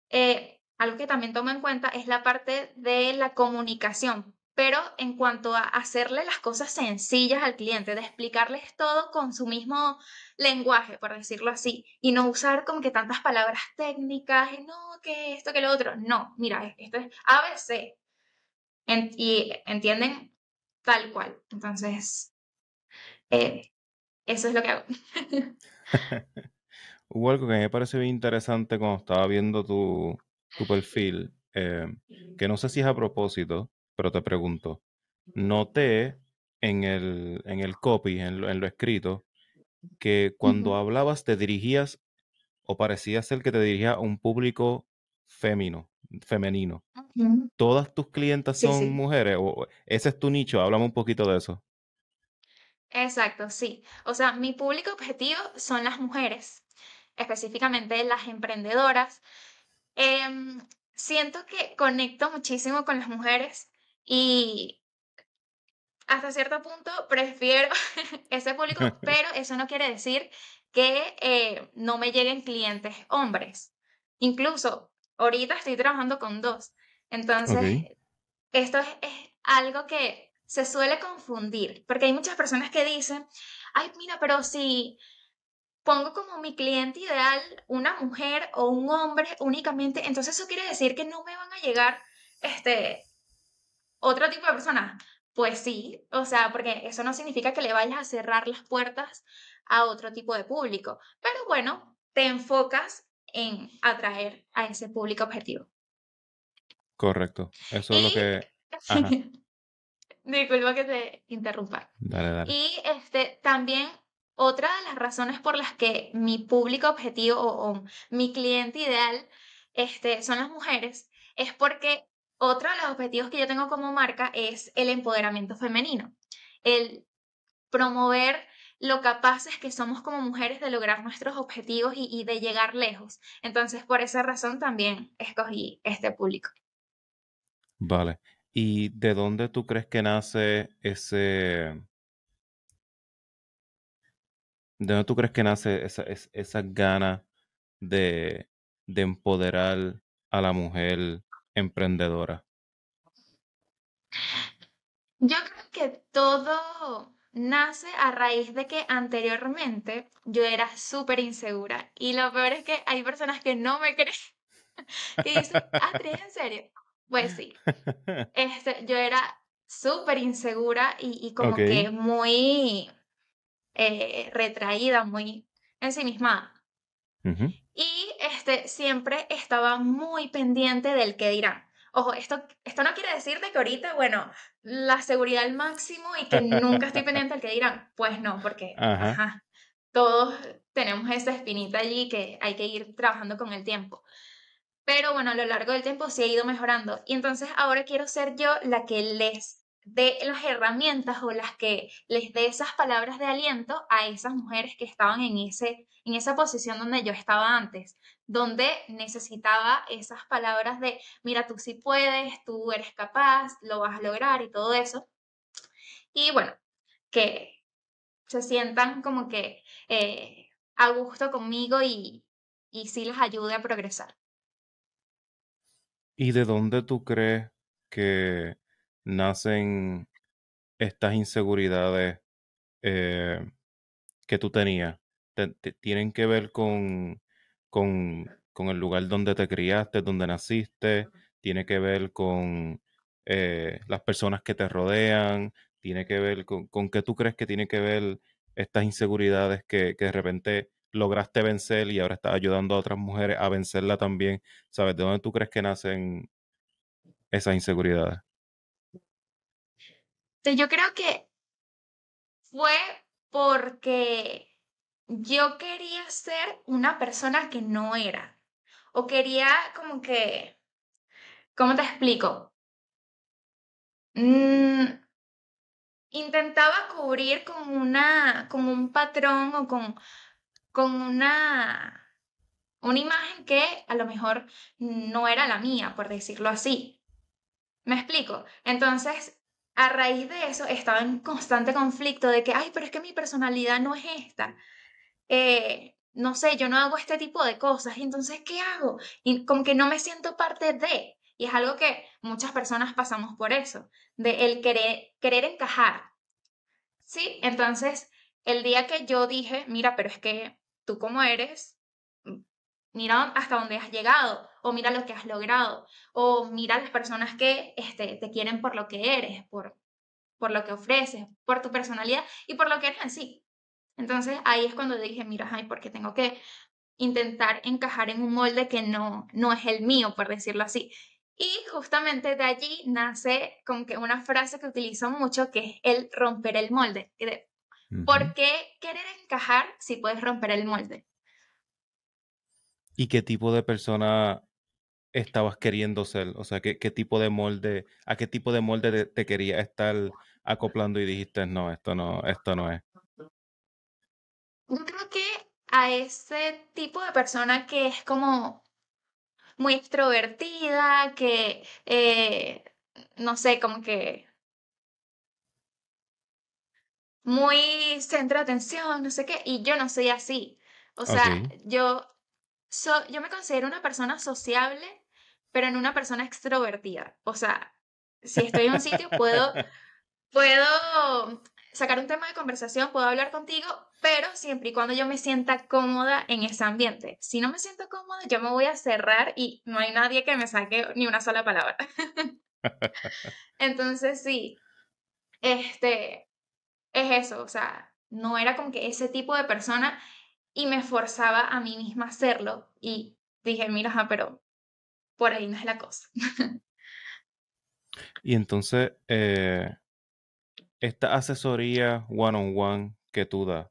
eh, algo que también tomo en cuenta es la parte de la comunicación, pero en cuanto a hacerle las cosas sencillas al cliente, de explicarles todo con su mismo lenguaje, por decirlo así, y no usar como que tantas palabras técnicas, no, que esto, que lo otro, no, mira, e, esto es ABC, y entienden tal cual. Entonces, eh, eso es lo que hago. Hubo algo que me pareció bien interesante cuando estaba viendo tu, perfil, eh, que no sé si es a propósito, pero te pregunto. Noté en el, en el copy, en lo, escrito, que cuando hablabas te dirigías o parecía ser que te dirigías a un público femenino femenino. ¿Todas tus clientas son mujeres? O, ¿Ese es tu nicho? Háblame un poquito de eso. Exacto, sí. O sea, mi público objetivo son las mujeres, específicamente las emprendedoras. Em, siento que conecto muchísimo con las mujeres y hasta cierto punto prefiero ese público, pero eso no quiere decir que eh, no me lleguen clientes hombres. Incluso ahorita estoy trabajando con dos. Entonces, esto es algo que se suele confundir, porque hay muchas personas que dicen, ay, mira, pero si pongo como mi cliente ideal una mujer o un hombre únicamente, entonces eso quiere decir que no me van a llegar este otro tipo de personas. Pues sí, o sea, porque eso no significa que le vayas a cerrar las puertas a otro tipo de público, pero bueno, te enfocas en atraer a ese público objetivo. Correcto, eso es lo que... Disculpa que te interrumpa. Y este, también otra de las razones por las que mi público objetivo o, mi cliente ideal este, son las mujeres es porque otro de los objetivos que yo tengo como marca es el empoderamiento femenino, el promover lo capaces que somos como mujeres de lograr nuestros objetivos y, y, de llegar lejos. Entonces, por esa razón también escogí este público. Vale. ¿Y de dónde tú crees que nace ese... ¿De dónde tú crees que nace esa, gana de, de empoderar a la mujer emprendedora? Yo creo que todo nace a raíz de que anteriormente yo era súper insegura y lo peor es que hay personas que no me creen, Y dicen, ¿en serio? Pues sí. Este, yo era súper insegura y, como que muy eh, retraída, muy en sí misma Y este, siempre estaba muy pendiente del que dirán. Ojo, esto, esto no quiere decir de que ahorita, bueno, la seguridad al máximo y que nunca estoy pendiente del que dirán. Pues no, porque todos tenemos esa espinita allí que hay que ir trabajando con el tiempo. Pero bueno, a lo largo del tiempo sí he ido mejorando. Y entonces ahora quiero ser yo la que les dé las herramientas o las que les dé esas palabras de aliento a esas mujeres que estaban en, ese, en esa posición donde yo estaba antes, donde necesitaba esas palabras de, mira, tú sí puedes, tú eres capaz, lo vas a lograr y todo eso. Y bueno, que se sientan como que eh, a gusto conmigo y, y sí les ayude a progresar. ¿Y de dónde tú crees que nacen estas inseguridades eh, que tú tenías? tienen que ver con, con, con el lugar donde te criaste, donde naciste? ¿Tiene que ver con eh, las personas que te rodean? ¿Tiene que ver con, con qué tú crees que tiene que ver estas inseguridades que, que de repente lograste vencer y ahora estás ayudando a otras mujeres a vencerla también. ¿Sabes? ¿De dónde tú crees que nacen esas inseguridades? Yo creo que fue porque yo quería ser una persona que no era. O quería como que, ¿cómo te explico? Mm, intentaba cubrir con una, con un patrón o con, con una, una imagen que a lo mejor no era la mía, por decirlo así. ¿Me explico? Entonces, a raíz de eso, estaba en constante conflicto de que, ay, pero es que mi personalidad no es esta. Eh, no sé, yo no hago este tipo de cosas, entonces, ¿qué hago? Y como que no me siento parte de. Y es algo que muchas personas pasamos por eso, de el querer, querer encajar. Sí, entonces, el día que yo dije, mira, pero es que como cómo eres, mira hasta dónde has llegado, o mira lo que has logrado, o mira las personas que este, te quieren por lo que eres, por, por lo que ofreces, por tu personalidad y por lo que eres en sí. Entonces ahí es cuando dije, mira, ay, porque tengo que intentar encajar en un molde que no, no es el mío, por decirlo así. Y justamente de allí nace como que una frase que utilizo mucho que es el romper el molde, ¿Por qué querer encajar si puedes romper el molde? ¿Y qué tipo de persona estabas queriendo ser? O sea, ¿qué, tipo de molde, a qué tipo de molde te, querías quería estar acoplando y dijiste, no, esto no, esto no es? Yo creo que a ese tipo de persona que es como muy extrovertida, que, eh, no sé, como que muy centro de atención, no sé qué, y yo no soy así. O sea, yo, yo me considero una persona sociable, pero en una persona extrovertida. O sea, si estoy en un sitio, puedo, puedo sacar un tema de conversación, puedo hablar contigo, pero siempre y cuando yo me sienta cómoda en ese ambiente. Si no me siento cómoda, yo me voy a cerrar y no hay nadie que me saque ni una sola palabra. Entonces, sí, este, es eso, o sea, no era como que ese tipo de persona y me forzaba a mí misma a hacerlo y dije, mira, pero por ahí no es la cosa. y entonces, eh, esta asesoría one-on-one que tú das,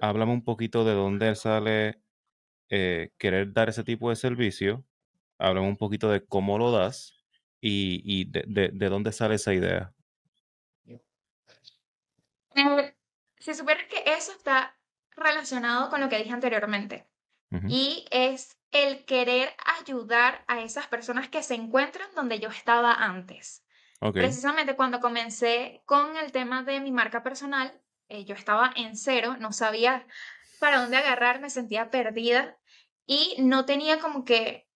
háblame un poquito de dónde sale eh, querer dar ese tipo de servicio, háblame un poquito de cómo lo das y, de dónde sale esa idea. Eh, si supieras que eso está relacionado con lo que dije anteriormente. Y es el querer ayudar a esas personas que se encuentran donde yo estaba antes. Precisamente cuando comencé con el tema de mi marca personal, eh, yo estaba en cero, no sabía para dónde agarrar, me sentía perdida y no tenía como que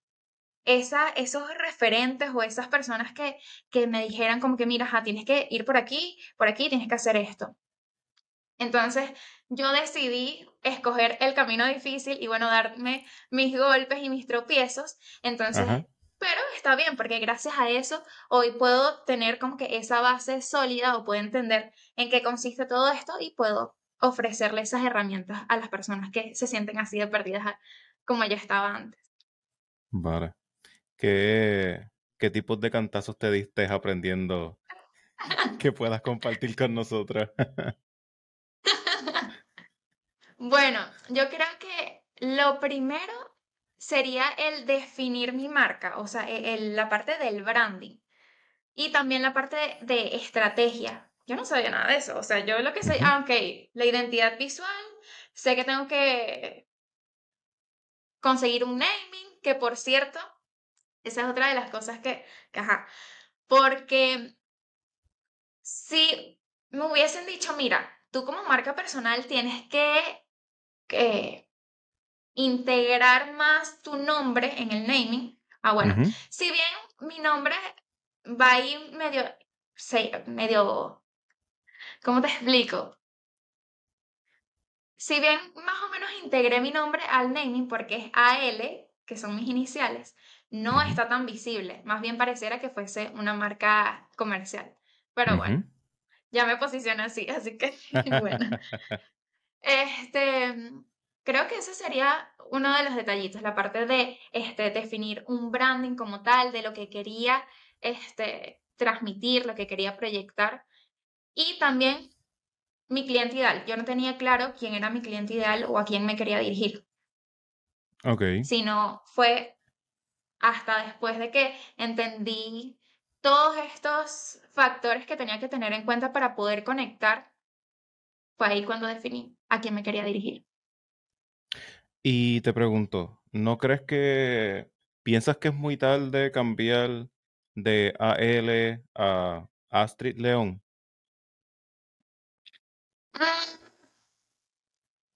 esa, esos referentes o esas personas que, que me dijeran como que, mira, tienes que ir por aquí, por aquí, tienes que hacer esto. Entonces yo decidí escoger el camino difícil y bueno, darme mis golpes y mis tropiezos. Entonces, pero está bien porque gracias a eso hoy puedo tener como que esa base sólida o puedo entender en qué consiste todo esto y puedo ofrecerle esas herramientas a las personas que se sienten así de perdidas como yo estaba antes. Vale. ¿Qué, qué tipos de cantazos te diste aprendiendo que puedas compartir con nosotras? Bueno, yo creo que lo primero sería el definir mi marca, o sea, e, la parte del branding y también la parte de, estrategia. Yo no sabía nada de eso, o sea, yo lo que sé, ah, ok, la identidad visual, sé que tengo que conseguir un naming, que por cierto, esa es otra de las cosas que, que ajá, porque si me hubiesen dicho, mira, tú como marca personal tienes que integrar más tu nombre en el naming. Ah, bueno, si bien mi nombre va a medio, medio, ¿cómo te explico? Si bien más o menos integré mi nombre al naming porque es AL, que son mis iniciales, no está tan visible. Más bien pareciera que fuese una marca comercial. Pero bueno, ya me posiciono así, así que bueno. Este, creo que ese sería uno de los detallitos, la parte de este, definir un branding como tal, de lo que quería este, transmitir, lo que quería proyectar. Y también mi cliente ideal. Yo no tenía claro quién era mi cliente ideal o a quién me quería dirigir. Ok. Sino fue hasta después de que entendí todos estos factores que tenía que tener en cuenta para poder conectar fue ahí cuando definí a quién me quería dirigir. Y te pregunto, ¿no crees que piensas que es muy tarde cambiar de AL a Astrid León?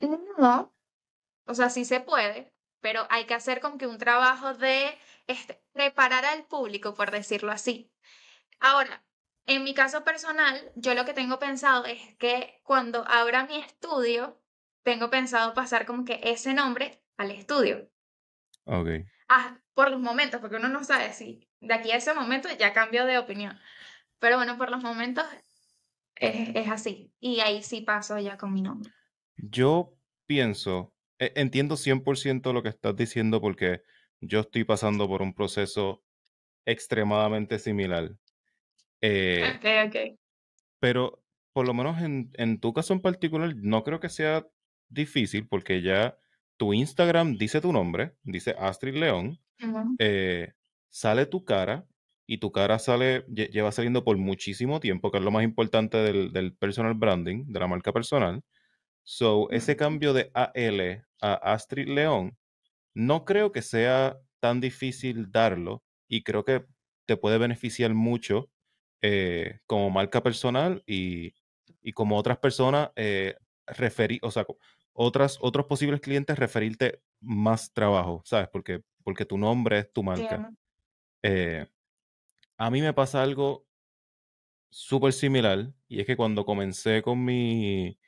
Mm, no, o sea, sí se puede, pero hay que hacer con que un trabajo de este, preparar al público, por decirlo así. Ahora, en mi caso personal, yo lo que tengo pensado es que cuando abra mi estudio, tengo pensado pasar como que ese nombre al estudio. Ok. Ah, por los momentos, porque uno no sabe si de aquí a ese momento ya cambio de opinión. Pero bueno, por los momentos es, así. Y ahí sí paso ya con mi nombre. Yo pienso, e, entiendo 100% lo que estás diciendo porque yo estoy pasando por un proceso extremadamente similar. Eh, ok, Pero por lo menos en, tu caso en particular, no creo que sea difícil porque ya tu Instagram dice tu nombre, dice Astrid León, eh, sale tu cara y tu cara sale, lleva saliendo por muchísimo tiempo, que es lo más importante del, personal branding, de la marca personal. So, ese cambio de AL a Astrid León, no creo que sea tan difícil darlo y creo que te puede beneficiar mucho eh, como marca personal y, como otras personas, eh, referir, o sea, otras, otros posibles clientes referirte más trabajo, ¿sabes? Porque, porque tu nombre es tu marca. Eh, a mí me pasa algo súper similar y es que cuando comencé con mi,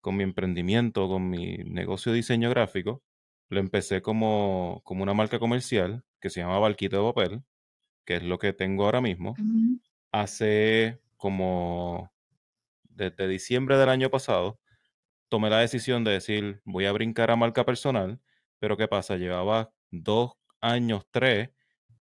con mi emprendimiento, con mi negocio de diseño gráfico, lo empecé como, como una marca comercial que se llama Barquito de Papel, que es lo que tengo ahora mismo hace como desde diciembre del año pasado, tomé la decisión de decir, voy a brincar a marca personal, pero ¿qué pasa? Llevaba dos años, tres,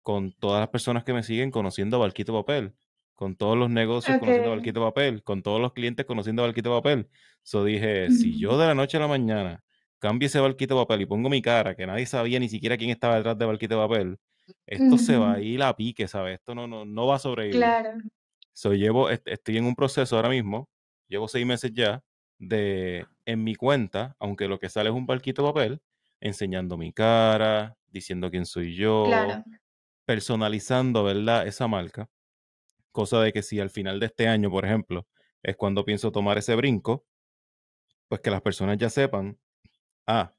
con todas las personas que me siguen conociendo Barquito Papel, con todos los negocios conociendo Barquito Papel, con todos los clientes conociendo Barquito Papel. So dije, si yo de la noche a la mañana cambio ese Barquito Papel y pongo mi cara, que nadie sabía ni siquiera quién estaba detrás de Barquito Papel, esto se va a ir a pique, ¿sabes? Esto no, no, va a sobrevivir. Claro. So, llevo, estoy en un proceso ahora mismo, llevo seis meses ya, de en mi cuenta, aunque lo que sale es un palquito de papel, enseñando mi cara, diciendo quién soy yo, personalizando, ¿verdad? Esa marca. Cosa de que si al final de este año, por ejemplo, es cuando pienso tomar ese brinco, pues que las personas ya sepan, ah,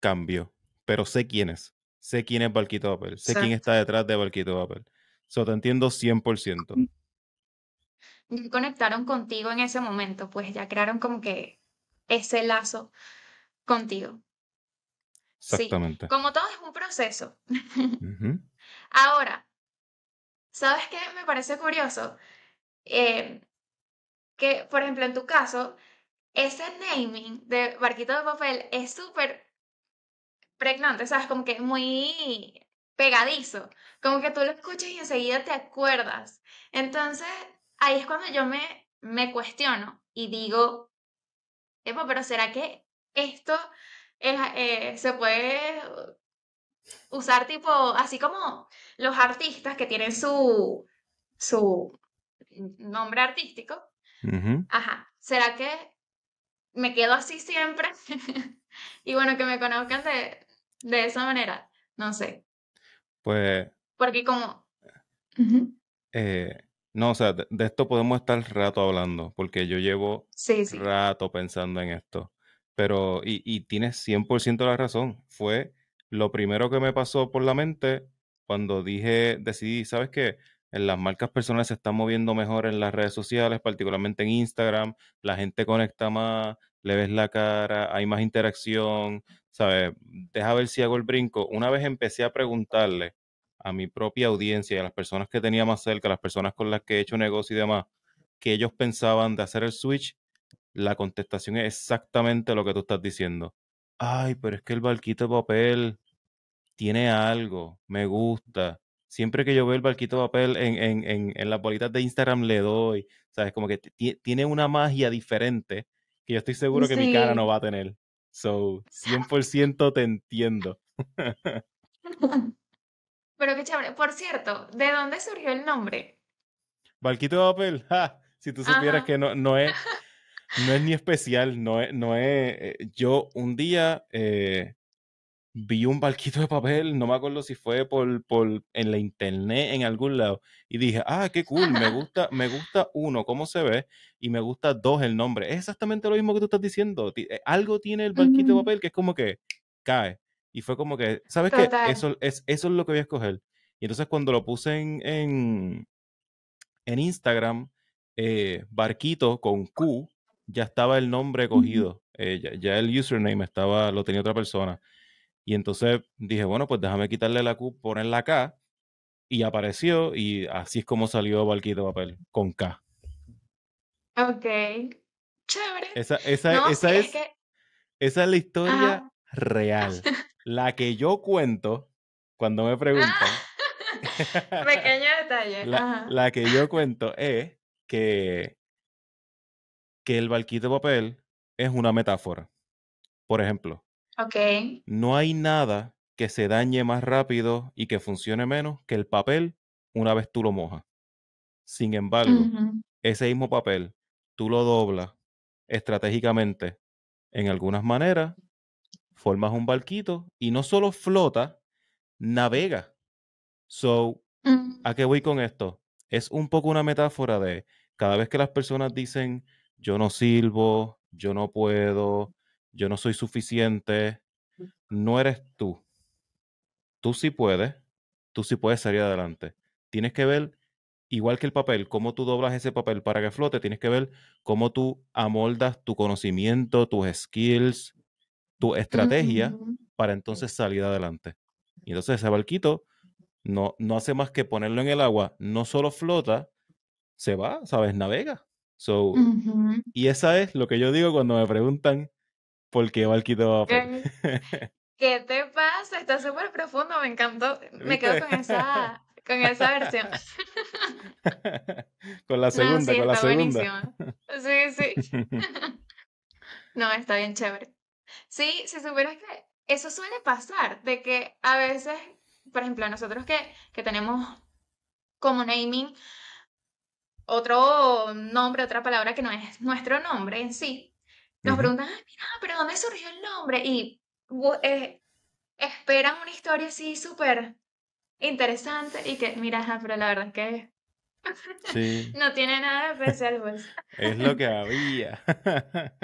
cambio, pero sé quién es sé quién es Barquito Papel, sé quién está detrás de Barquito Papel. Eso te entiendo 100%. Mm. Y conectaron contigo en ese momento, pues ya crearon como que ese lazo contigo. Exactamente. como todo es un proceso. Ahora, ¿sabes qué? Me parece curioso. Eh, que, por ejemplo, en tu caso, ese naming de Barquito de Papel es súper pregnante, ¿sabes? Como que es muy pegadizo, como que tú lo escuchas y enseguida te acuerdas. Entonces, ahí es cuando yo me, me cuestiono y digo, pero ¿será que esto eh, se puede usar tipo, así como los artistas que tienen su, su nombre artístico? Ajá, ¿será que me quedo así siempre? y bueno, que me conozcan de, de esa manera, no sé. Pues... Porque como... Eh, no, o sea, de, esto podemos estar rato hablando, porque yo llevo rato pensando en esto. Pero, y, y tienes 100% la razón, fue lo primero que me pasó por la mente cuando dije, decidí, ¿sabes qué? En las marcas personales se están moviendo mejor en las redes sociales, particularmente en Instagram, la gente conecta más, le ves la cara, hay más interacción, ¿sabes? Deja ver si hago el brinco. Una vez empecé a preguntarle a mi propia audiencia, a las personas que tenía más cerca, a las personas con las que he hecho negocio y demás, que ellos pensaban de hacer el switch, la contestación es exactamente lo que tú estás diciendo. Ay, pero es que el barquito de papel tiene algo, me gusta. Siempre que yo veo el barquito de papel en, en, en, en las bolitas de Instagram le doy, ¿sabes? Como que tiene una magia diferente y estoy seguro que mi cara no va a tener. So, 100% te entiendo. Pero qué chévere. Por cierto, ¿de dónde surgió el nombre? ¿Balquito de papel. Si tú supieras que no, no, es, no es ni especial, no es, no es. Eh, yo un día eh, vi un barquito de papel, no me acuerdo si fue por, por en la internet, en algún lado, y dije, ah, qué cool, me gusta, me gusta uno, cómo se ve, y me gusta dos, el nombre. Es exactamente lo mismo que tú estás diciendo. Eh, algo tiene el barquito de papel que es como que cae. Y fue como que, ¿sabes qué? Eso es, eso es lo que voy a escoger. Y entonces cuando lo puse en, en, Instagram, eh, barquito con Q, ya estaba el nombre cogido. Eh, ya, ya, el username estaba, lo tenía otra persona. Y entonces dije, bueno, pues déjame quitarle la Q, ponerla K. Y apareció y así es como salió de Papel, con K. Ok. Chévere. Esa, es, la historia real. La que yo cuento cuando me preguntan. Ah, pequeño detalle. La, que yo cuento es que, que el barquito de papel es una metáfora. Por ejemplo, no hay nada que se dañe más rápido y que funcione menos que el papel una vez tú lo mojas. Sin embargo, ese mismo papel tú lo doblas estratégicamente en algunas maneras, formas un barquito y no solo flota, navega. So, mm. ¿a qué voy con esto? Es un poco una metáfora de cada vez que las personas dicen yo no sirvo, yo no puedo, yo no soy suficiente, no eres tú. Tú sí puedes, tú sí puedes salir adelante. Tienes que ver, igual que el papel, cómo tú doblas ese papel para que flote, tienes que ver cómo tú amoldas tu conocimiento, tus skills, tu estrategia para entonces salir adelante. Y entonces ese barquito no, no hace más que ponerlo en el agua, no solo flota, se va, ¿sabes? Navega. So, Y esa es lo que yo digo cuando me preguntan porque va em, ¿Qué, te pasa? Está súper profundo, me encantó. Me quedo con esa, con esa versión. con la segunda, con la segunda. Sí, sí. no, está bien chévere. Sí, si supieras que eso suele pasar, de que a veces, por ejemplo, nosotros que, que tenemos como naming otro nombre, otra palabra que no es nuestro nombre en sí, nos preguntan, ay, ah, mira, pero ¿dónde surgió el nombre? Y eh, esperan una historia así súper interesante y que, mira, pero la verdad es que no tiene nada de especial, pues. es lo que había.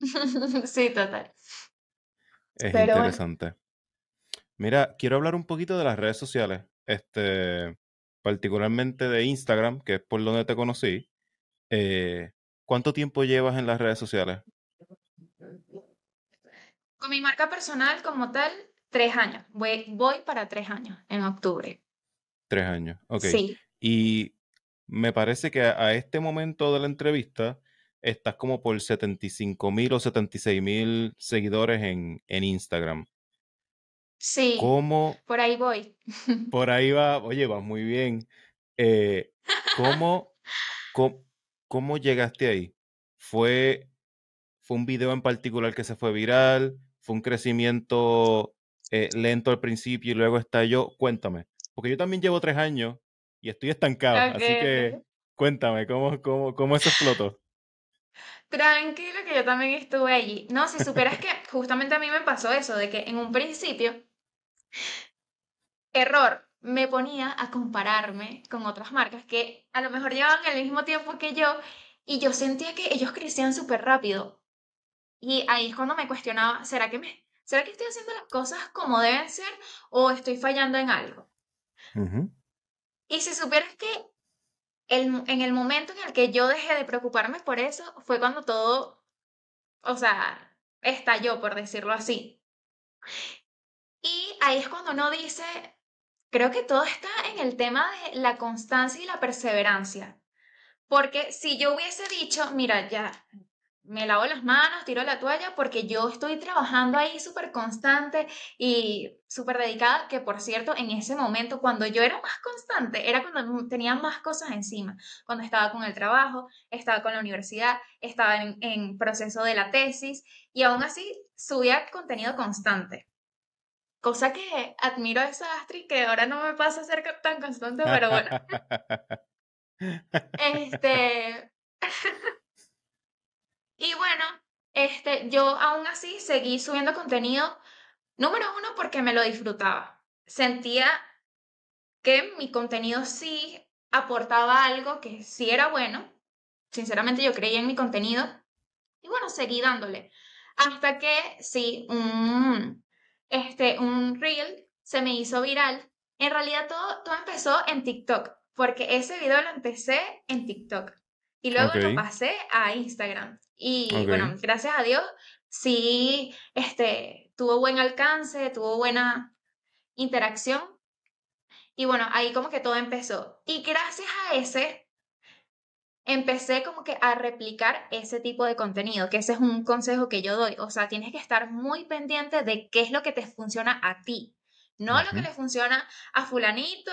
sí, total. Es interesante. Mira, quiero hablar un poquito de las redes sociales. Este, particularmente de Instagram, que es por donde te conocí. Eh, ¿Cuánto tiempo llevas en las redes sociales? Con mi marca personal como tal, tres años. Voy, para tres años en octubre. Tres años, ok. Sí. Y me parece que a, este momento de la entrevista estás como por 75 mil o 76 mil seguidores en, en Instagram. Sí. ¿Cómo? Por ahí voy. Por ahí va, oye, vas muy bien. Eh, ¿cómo, cómo, cómo, llegaste ahí? ¿Fue, ¿Fue un video en particular que se fue viral? fue un crecimiento eh, lento al principio y luego estalló. Cuéntame, porque yo también llevo tres años y estoy estancado, así que cuéntame, ¿cómo, cómo, cómo eso explotó? Tranquilo, que yo también estuve allí. No, si superas que justamente a mí me pasó eso, de que en un principio, error, me ponía a compararme con otras marcas que a lo mejor llevaban el mismo tiempo que yo y yo sentía que ellos crecían súper rápido y ahí es cuando me cuestionaba, ¿será que, me, ¿será que estoy haciendo las cosas como deben ser o estoy fallando en algo? Y si supieras que el, en el momento en el que yo dejé de preocuparme por eso, fue cuando todo, o sea, estalló, por decirlo así. Y ahí es cuando uno dice, creo que todo está en el tema de la constancia y la perseverancia. Porque si yo hubiese dicho, mira, ya, me lavo las manos, tiro la toalla, porque yo estoy trabajando ahí súper constante y súper dedicada, que por cierto, en ese momento, cuando yo era más constante, era cuando tenía más cosas encima, cuando estaba con el trabajo, estaba con la universidad, estaba en, proceso de la tesis y aún así subía contenido constante. Cosa que admiro a esa Astrid, que ahora no me pasa a ser tan constante, pero bueno. este... Y bueno, este, yo aún así seguí subiendo contenido, número uno, porque me lo disfrutaba. Sentía que mi contenido sí aportaba algo, que sí era bueno. Sinceramente yo creía en mi contenido. Y bueno, seguí dándole. Hasta que sí, un, este, un reel se me hizo viral. En realidad todo, todo empezó en TikTok, porque ese video lo empecé en TikTok. Y luego lo pasé a Instagram. Y bueno, gracias a Dios, sí, este, tuvo buen alcance, tuvo buena interacción. Y bueno, ahí como que todo empezó. Y gracias a ese, empecé como que a replicar ese tipo de contenido, que ese es un consejo que yo doy. O sea, tienes que estar muy pendiente de qué es lo que te funciona a ti. No lo que le funciona a fulanito,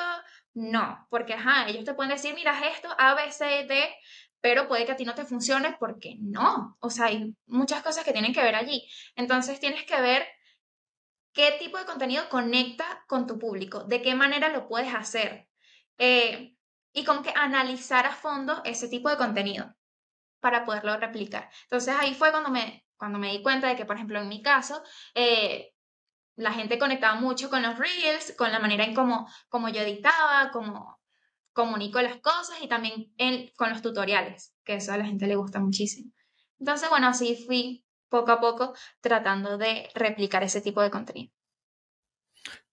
no, porque ajá, ellos te pueden decir, mira, esto, A, B, C, D, pero puede que a ti no te funcione porque no. O sea, hay muchas cosas que tienen que ver allí. Entonces tienes que ver qué tipo de contenido conecta con tu público, de qué manera lo puedes hacer eh, y con qué analizar a fondo ese tipo de contenido para poderlo replicar. Entonces ahí fue cuando me, cuando me di cuenta de que, por ejemplo, en mi caso, eh, la gente conectaba mucho con los reels, con la manera en cómo, como yo editaba, como comunico las cosas y también con los tutoriales, que eso a la gente le gusta muchísimo. Entonces, bueno, así fui poco a poco tratando de replicar ese tipo de contenido.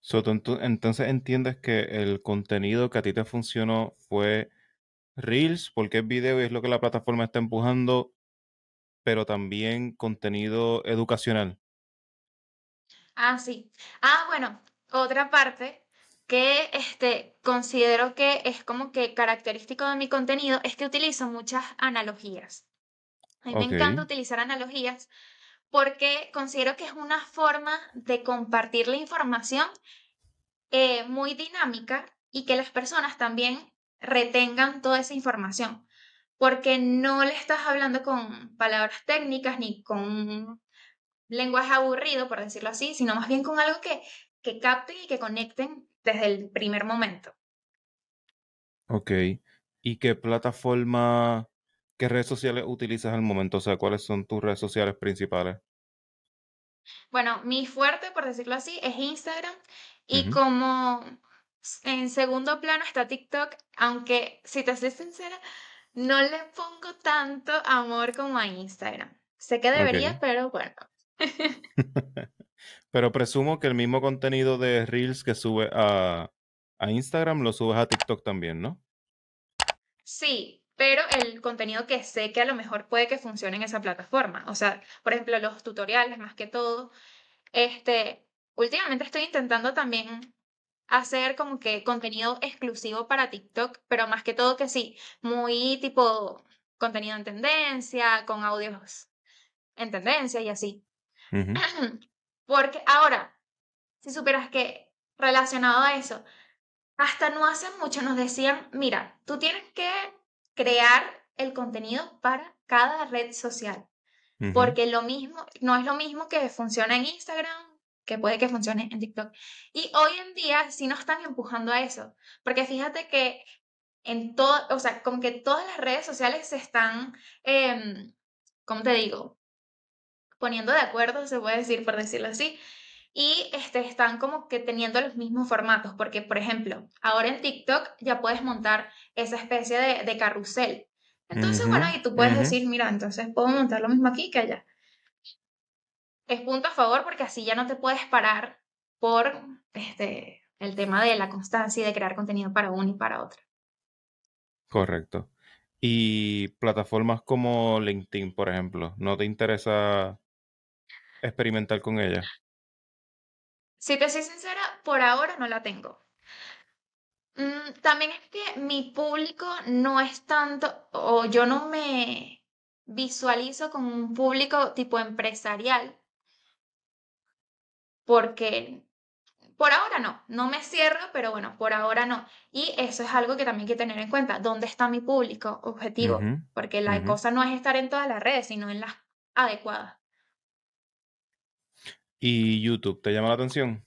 So, entonces entiendes que el contenido que a ti te funcionó fue Reels, porque es video y es lo que la plataforma está empujando, pero también contenido educacional. Ah, sí. Ah, bueno, otra parte que este, considero que es como que característico de mi contenido es que utilizo muchas analogías. A mí me encanta utilizar analogías porque considero que es una forma de compartir la información eh, muy dinámica y que las personas también retengan toda esa información, porque no le estás hablando con palabras técnicas ni con lenguaje aburrido, por decirlo así, sino más bien con algo que, que capten y que conecten desde el primer momento. Ok. ¿Y qué plataforma, qué redes sociales utilizas al momento? O sea, ¿cuáles son tus redes sociales principales? Bueno, mi fuerte, por decirlo así, es Instagram. Y como en segundo plano está TikTok, aunque si te soy sincera, no le pongo tanto amor como a Instagram. Sé que debería, pero bueno. Pero presumo que el mismo contenido de Reels que sube a, a Instagram lo subes a TikTok también, ¿no? Sí, pero el contenido que sé que a lo mejor puede que funcione en esa plataforma. O sea, por ejemplo, los tutoriales más que todo. Este, últimamente estoy intentando también hacer como que contenido exclusivo para TikTok, pero más que todo que sí, muy tipo contenido en tendencia, con audios en tendencia y así. Porque ahora, si supieras que relacionado a eso, hasta no hace mucho nos decían, mira, tú tienes que crear el contenido para cada red social. Porque lo mismo, no es lo mismo que funciona en Instagram, que puede que funcione en TikTok. Y hoy en día sí nos están empujando a eso. Porque fíjate que en todo, o sea, como que todas las redes sociales se están, em, ¿cómo te digo? poniendo de acuerdo, se puede decir, por decirlo así, y este, están como que teniendo los mismos formatos, porque por ejemplo, ahora en TikTok ya puedes montar esa especie de, carrusel. Entonces, bueno, y tú puedes decir, mira, entonces puedo montar lo mismo aquí que allá. Es punto a favor porque así ya no te puedes parar por este, el tema de la constancia y de crear contenido para uno y para otro. Correcto. Y plataformas como LinkedIn, por ejemplo, ¿no te interesa experimentar con ella? Si te soy sincera, por ahora no la tengo. Mm, también es que mi público no es tanto, o yo no me visualizo con un público tipo empresarial, porque por ahora no, no me cierro, pero bueno, por ahora no. Y eso es algo que también hay que tener en cuenta, dónde está mi público objetivo, porque la cosa no es estar en todas las redes, sino en las adecuadas. ¿Y YouTube te llama la atención?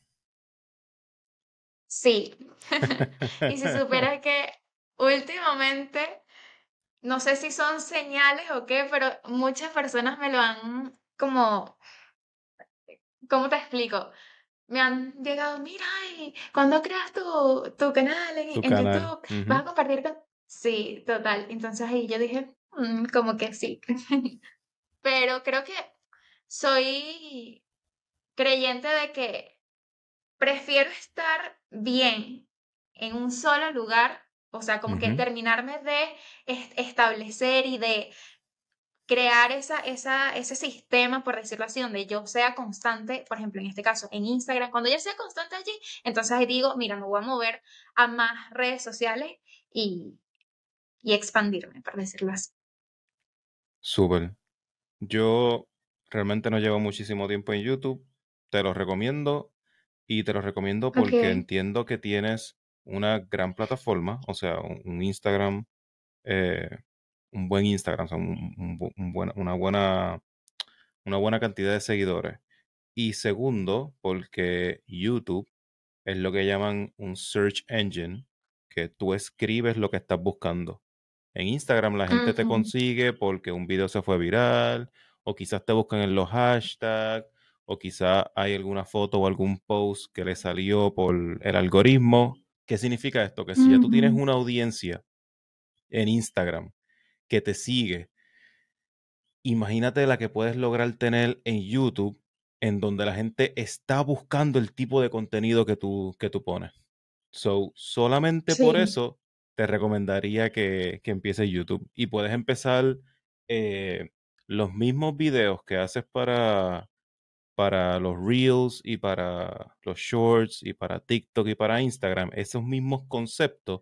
Sí. y si supieras que últimamente, no sé si son señales o qué, pero muchas personas me lo han como, ¿cómo te explico? Me han llegado, mira, cuando creas tu, tu canal en, YouTube, vas a compartir con... Sí, total. Entonces ahí yo dije, mm, como que sí. pero creo que soy creyente de que prefiero estar bien en un solo lugar, o sea, como que terminarme de establecer y de crear esa, esa, ese sistema, por decirlo así, donde yo sea constante, por ejemplo, en este caso, en Instagram, cuando yo sea constante allí, entonces digo, mira, me voy a mover a más redes sociales y, y expandirme, por decirlo así. Súper. Yo realmente no llevo muchísimo tiempo en YouTube, te los recomiendo y te los recomiendo porque entiendo que tienes una gran plataforma, o sea, un, Instagram, eh, un buen Instagram, una, buena, una buena cantidad de seguidores. Y segundo, porque YouTube es lo que llaman un search engine, que tú escribes lo que estás buscando. En Instagram la gente te consigue porque un video se fue viral, o quizás te buscan en los hashtags, o quizá hay alguna foto o algún post que le salió por el algoritmo. ¿Qué significa esto? Que si ya tú tienes una audiencia en Instagram que te sigue, imagínate la que puedes lograr tener en YouTube, en donde la gente está buscando el tipo de contenido que tú, que tú pones. So, solamente por eso te recomendaría que, que, empieces YouTube. Y puedes empezar eh, los mismos videos que haces para, para los reels y para los shorts y para TikTok y para Instagram, esos mismos conceptos,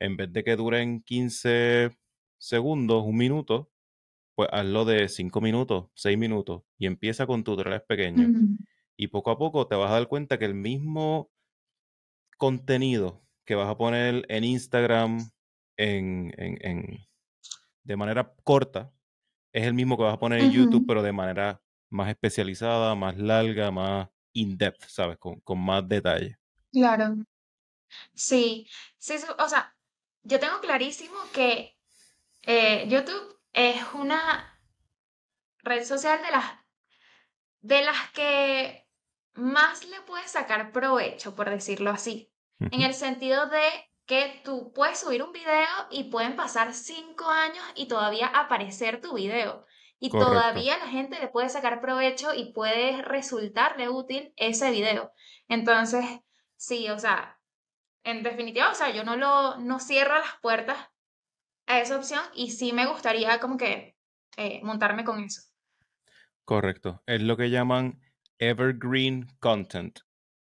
en vez de que duren 15 segundos, un minuto, pues hazlo de 5 minutos, 6 minutos y empieza con tutoriales pequeños. Y poco a poco te vas a dar cuenta que el mismo contenido que vas a poner en Instagram de manera corta es el mismo que vas a poner en YouTube, pero de manera más especializada, más larga, más in-depth, ¿sabes? Con, más detalle. Claro. Sí. o sea, yo tengo clarísimo que eh, YouTube es una red social de las, de las que más le puedes sacar provecho, por decirlo así. En el sentido de que tú puedes subir un video y pueden pasar cinco años y todavía aparecer tu video y todavía la gente le puede sacar provecho y puede resultarle útil ese video. Entonces, sí, o sea, en definitiva, o sea, yo no lo, no cierro las puertas a esa opción y sí me gustaría como que eh, montarme con eso. Correcto, es lo que llaman evergreen content,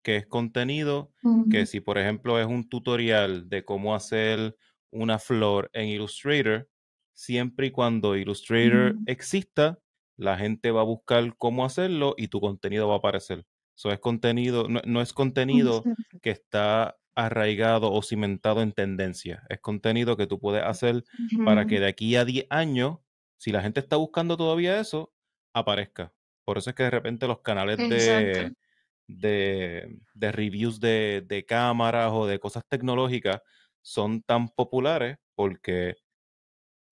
que es contenido que si por ejemplo es un tutorial de cómo hacer una flor en Illustrator, siempre y cuando Illustrator exista, la gente va a buscar cómo hacerlo y tu contenido va a aparecer. Eso es contenido, no, es contenido que está arraigado o cimentado en tendencia. Es contenido que tú puedes hacer para que de aquí a 10 años, si la gente está buscando todavía eso, aparezca. Por eso es que de repente los canales de, reviews de, de cámaras o de cosas tecnológicas son tan populares porque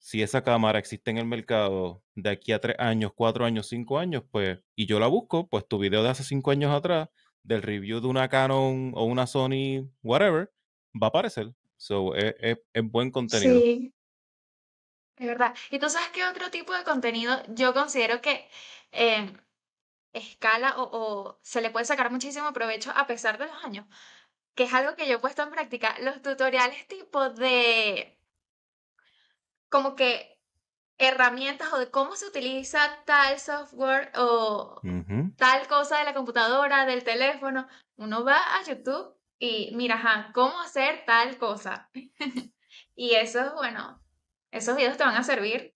si esa cámara existe en el mercado de aquí a tres años, cuatro años, cinco años, pues, y yo la busco, pues tu video de hace cinco años atrás, del review de una Canon o una Sony, whatever, va a aparecer. So, e, e, es, buen contenido. Sí. Es verdad. ¿Y tú sabes qué otro tipo de contenido yo considero que eh, escala o se le puede sacar muchísimo provecho a pesar de los años? Que es algo que yo he puesto en práctica. Los tutoriales tipo de como que herramientas o de cómo se utiliza tal software o tal cosa de la computadora, del teléfono, uno va a YouTube y mira, cómo hacer tal cosa. y eso, bueno, esos videos te van a servir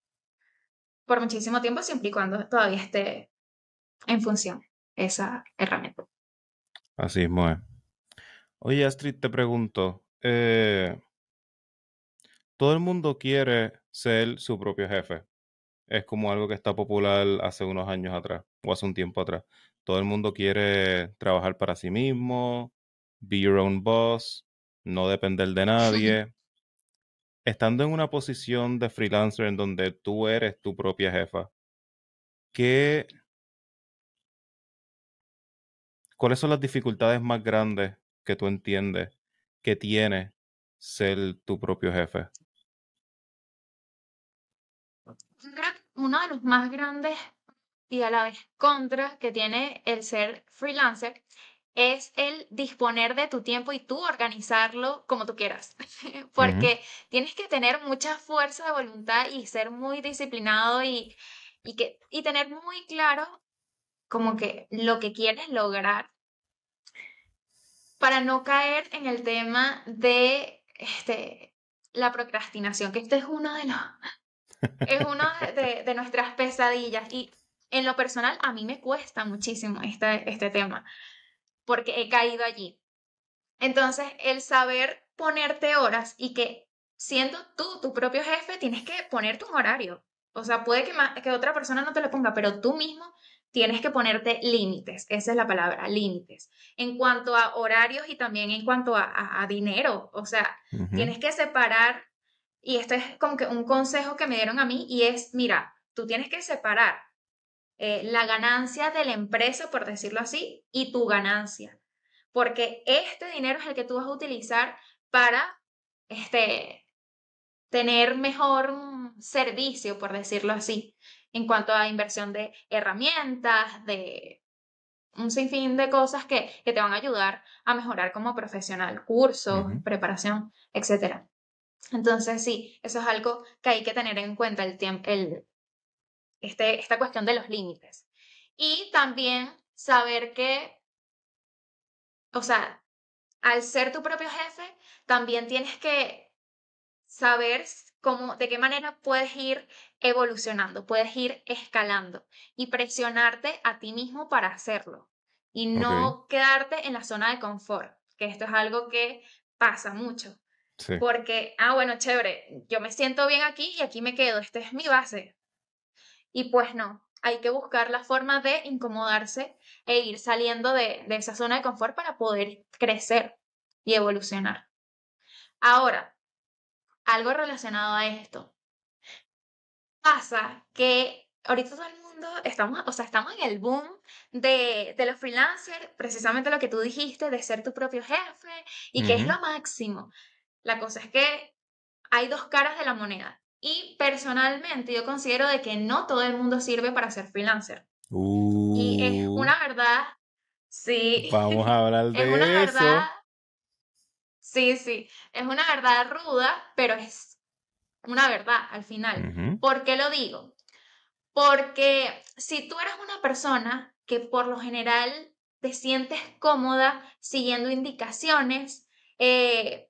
por muchísimo tiempo siempre y cuando todavía esté en función esa herramienta. Así es, Moe. Oye, Astrid, te pregunto, eh, todo el mundo quiere ser su propio jefe. Es como algo que está popular hace unos años atrás o hace un tiempo atrás. Todo el mundo quiere trabajar para sí mismo, be your own boss, no depender de nadie. Estando en una posición de freelancer en donde tú eres tu propia jefa, ¿qué, ¿cuáles son las dificultades más grandes que tú entiendes que tiene ser tu propio jefe? uno de los más grandes y a la vez contras que tiene el ser freelancer es el disponer de tu tiempo y tú organizarlo como tú quieras, porque tienes que tener mucha fuerza de voluntad y ser muy disciplinado y, y, que, y tener muy claro como que lo que quieres lograr para no caer en el tema de este, la procrastinación, que este es uno de los es una de, nuestras pesadillas. Y en lo personal, a mí me cuesta muchísimo este, este tema, porque he caído allí. Entonces, el saber ponerte horas y que siendo tú tu propio jefe, tienes que ponerte un horario. O sea, puede que, otra persona no te lo ponga, pero tú mismo tienes que ponerte límites. Esa es la palabra, límites. En cuanto a horarios y también en cuanto a, dinero. O sea, tienes que separar y esto es como que un consejo que me dieron a mí y es, mira, tú tienes que separar eh, la ganancia de la empresa, por decirlo así, y tu ganancia, porque este dinero es el que tú vas a utilizar para este, tener mejor servicio, por decirlo así, en cuanto a inversión de herramientas, de un sinfín de cosas que, te van a ayudar a mejorar como profesional, cursos, preparación, etcétera. Entonces, sí, eso es algo que hay que tener en cuenta, el, el este, esta cuestión de los límites. Y también saber que, o sea, al ser tu propio jefe, también tienes que saber cómo, de qué manera puedes ir evolucionando, puedes ir escalando y presionarte a ti mismo para hacerlo y no quedarte en la zona de confort, que esto es algo que pasa mucho porque, ah, bueno, chévere, yo me siento bien aquí y aquí me quedo, esta es mi base. Y pues no, hay que buscar la forma de incomodarse e ir saliendo de, esa zona de confort para poder crecer y evolucionar. Ahora, algo relacionado a esto. Pasa que ahorita todo el mundo, estamos, o sea, estamos en el boom de, los freelancers, precisamente lo que tú dijiste, de ser tu propio jefe y que es lo máximo. La cosa es que hay dos caras de la moneda. Y personalmente yo considero de que no todo el mundo sirve para ser freelancer. y es uh. una verdad, sí. Vamos a hablar de una eso. Verdad, sí, sí. Es una verdad ruda, pero es una verdad al final. ¿Por qué lo digo? Porque si tú eres una persona que por lo general te sientes cómoda siguiendo indicaciones, eh,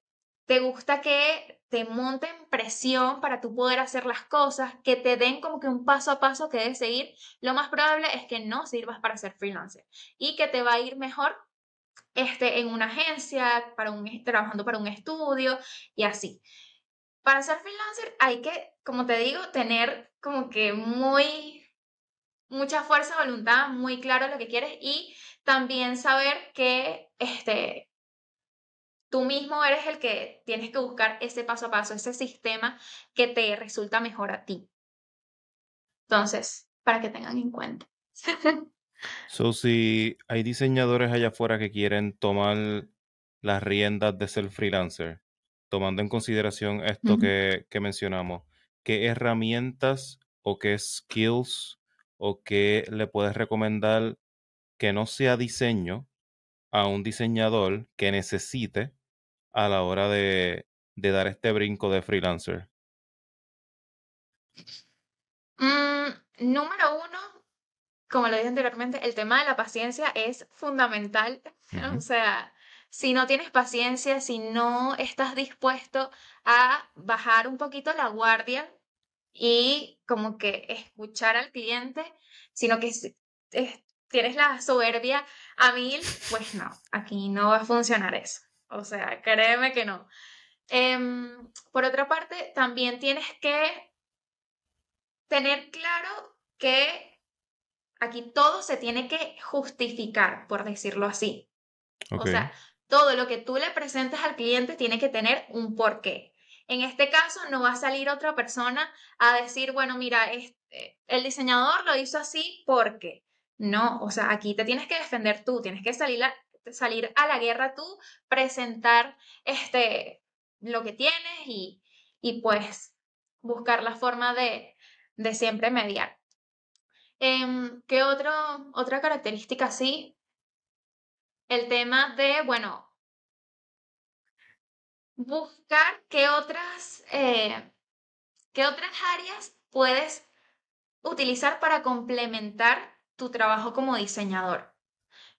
te gusta que te monten presión para tú poder hacer las cosas, que te den como que un paso a paso que debes seguir, lo más probable es que no sirvas para ser freelancer y que te va a ir mejor este, en una agencia, para un, trabajando para un estudio y así. Para ser freelancer hay que, como te digo, tener como que muy mucha fuerza, voluntad, muy claro lo que quieres y también saber que este Tú mismo eres el que tienes que buscar ese paso a paso, ese sistema que te resulta mejor a ti. Entonces, para que tengan en cuenta. so, si hay diseñadores allá afuera que quieren tomar las riendas de ser freelancer, tomando en consideración esto que, que mencionamos, ¿qué herramientas o qué skills o qué le puedes recomendar que no sea diseño a un diseñador que necesite a la hora de, dar este brinco de freelancer? Mm, número uno, como lo dije anteriormente, el tema de la paciencia es fundamental. O sea, si no tienes paciencia, si no estás dispuesto a bajar un poquito la guardia y como que escuchar al cliente, sino que tienes la soberbia a mil, pues no, aquí no va a funcionar eso. O sea, créeme que no. Em, por otra parte, también tienes que tener claro que aquí todo se tiene que justificar, por decirlo así. O sea, todo lo que tú le presentes al cliente tiene que tener un porqué. En este caso, no va a salir otra persona a decir, bueno, mira, este, el diseñador lo hizo así porque. No, o sea, aquí te tienes que defender tú, tienes que salir salir a la guerra tú, presentar este, lo que tienes y, y pues buscar la forma de, de siempre mediar. Em, ¿Qué otra característica sí? El tema de, bueno, buscar qué otras, eh, qué otras áreas puedes utilizar para complementar tu trabajo como diseñador.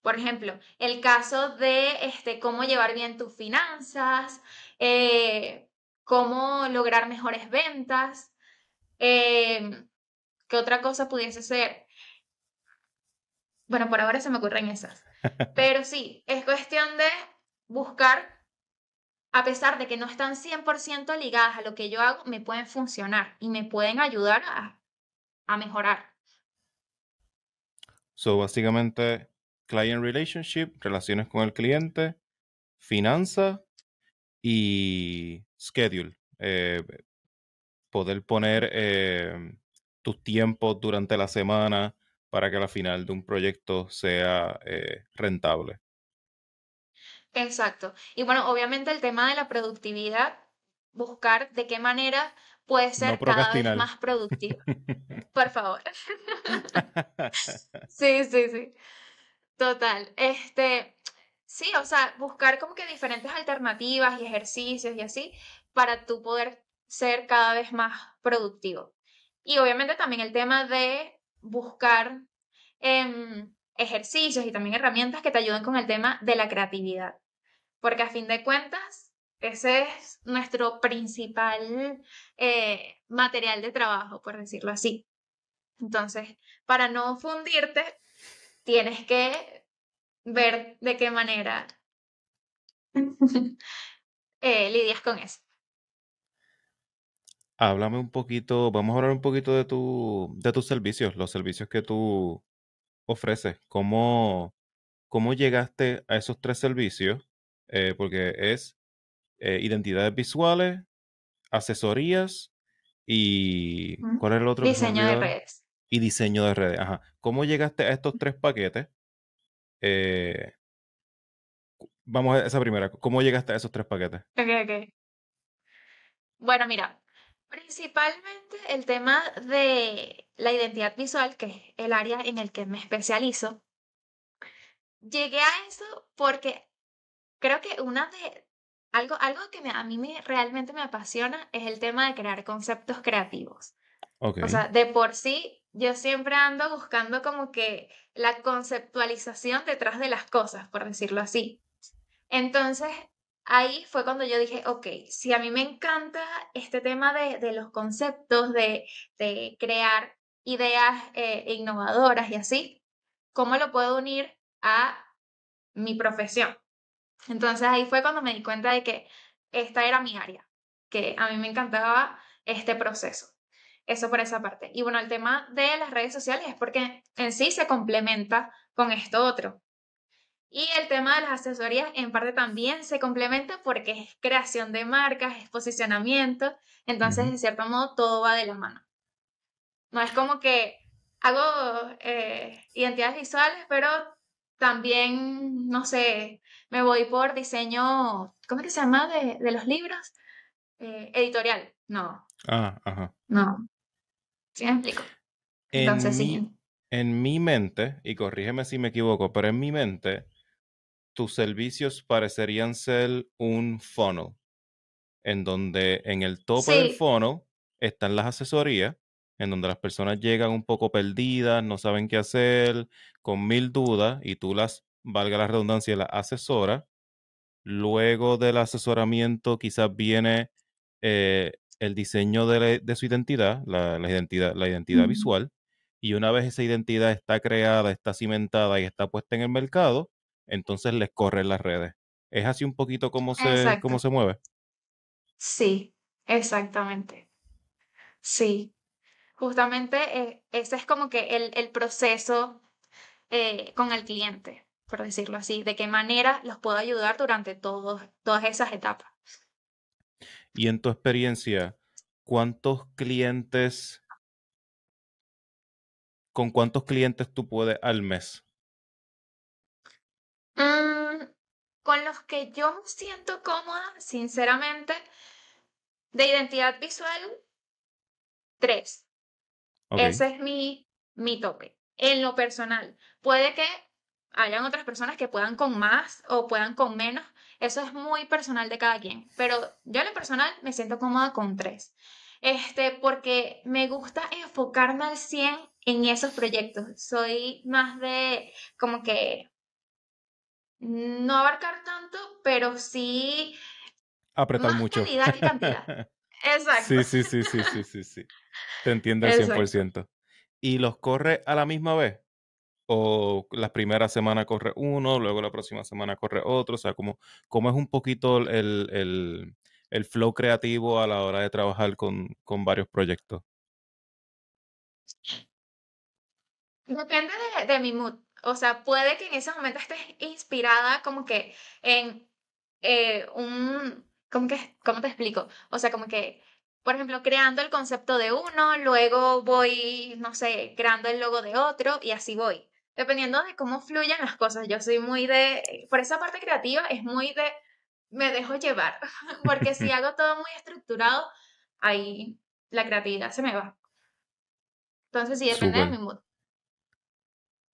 Por ejemplo, el caso de este, cómo llevar bien tus finanzas, eh, cómo lograr mejores ventas, eh, qué otra cosa pudiese ser. Bueno, por ahora se me ocurren esas. Pero sí, es cuestión de buscar, a pesar de que no están 100% ligadas a lo que yo hago, me pueden funcionar y me pueden ayudar a, a mejorar. So, básicamente, client relationship, relaciones con el cliente, finanza y schedule. Eh, poder poner em, tus tiempos durante la semana para que la final de un proyecto sea eh, rentable. Exacto. Y bueno, obviamente el tema de la productividad, buscar de qué manera puede ser cada vez más productivo. Por favor. sí, sí, sí. Total, este, sí, o sea, buscar como que diferentes alternativas y ejercicios y así para tú poder ser cada vez más productivo. Y obviamente también el tema de buscar em, ejercicios y también herramientas que te ayuden con el tema de la creatividad. Porque a fin de cuentas, ese es nuestro principal eh, material de trabajo, por decirlo así. Entonces, para no fundirte, tienes que ver de qué manera eh, lidias con eso. Háblame un poquito, vamos a hablar un poquito de, tu, de tus servicios, los servicios que tú ofreces. ¿Cómo, cómo llegaste a esos tres servicios? Eh, porque es eh, identidades visuales, asesorías y ¿cuál es el otro? Diseño de redes y diseño de redes. Ajá. ¿Cómo llegaste a estos tres paquetes? Eh, vamos a esa primera. ¿Cómo llegaste a esos tres paquetes? Ok, ok. Bueno, mira, principalmente el tema de la identidad visual, que es el área en el que me especializo. Llegué a eso porque creo que una de algo, algo que a mí me, realmente me apasiona es el tema de crear conceptos creativos. Okay. O sea, de por sí yo siempre ando buscando como que la conceptualización detrás de las cosas, por decirlo así. Entonces, ahí fue cuando yo dije, ok, si a mí me encanta este tema de, los conceptos, de, crear ideas eh, innovadoras y así, ¿cómo lo puedo unir a mi profesión? Entonces ahí fue cuando me di cuenta de que esta era mi área, que a mí me encantaba este proceso. Eso por esa parte. Y bueno, el tema de las redes sociales es porque en sí se complementa con esto otro. Y el tema de las asesorías en parte también se complementa porque es creación de marcas, es posicionamiento, entonces de cierto modo todo va de la mano. No es como que hago eh, identidades visuales, pero también, no sé, me voy por diseño, ¿cómo es que se llama? De, de los libros, eh, editorial, no. Ah, ajá. No, en mi, mente, y corrígeme si me equivoco, pero en mi mente, tus servicios parecerían ser un funnel, en donde en el tope del funnel están las asesorías, en donde las personas llegan un poco perdidas, no saben qué hacer, con mil dudas, y tú las, valga la redundancia, las asesoras. Luego del asesoramiento quizás viene eh, el diseño de, de su identidad, la, identidad, la identidad visual, y una vez esa identidad está creada, está cimentada y está puesta en el mercado, entonces les corren las redes. Es así un poquito cómo se, cómo se mueve. Sí, exactamente. Sí. Justamente eh, ese es como que el, proceso eh, con el cliente, por decirlo así, de qué manera los puedo ayudar durante todas esas etapas. Y en tu experiencia, ¿cuántos clientes, con cuántos clientes tú puedes al mes? Mm, con los que yo siento cómoda, sinceramente, de identidad visual, tres. Ese es mi, mi tope, en lo personal. Puede que hayan otras personas que puedan con más o puedan con menos, eso es muy personal de cada quien, pero yo en lo personal me siento cómoda con tres. Este, porque me gusta enfocarme al 100 en esos proyectos. Soy más de como que no abarcar tanto, pero sí apretar mucho. Calidad que cantidad. Exacto. Sí, sí, sí, sí, sí, sí, sí. Te entiendo al 100%. ¿Y los corre a la misma vez? o la primera semana corre uno, luego la próxima semana corre otro, o sea, como, como es un poquito el, flow creativo a la hora de trabajar con, varios proyectos. Depende de, mi mood. O sea, puede que en ese momento estés inspirada como que en eh, un... Como que, ¿Cómo te explico? O sea, como que por ejemplo, creando el concepto de uno, luego voy, no sé, creando el logo de otro y así voy dependiendo de cómo fluyan las cosas. Yo soy muy de, por esa parte creativa es muy de, me dejo llevar, porque si hago todo muy estructurado, ahí la creatividad se me va. Entonces sí depende de mi mood.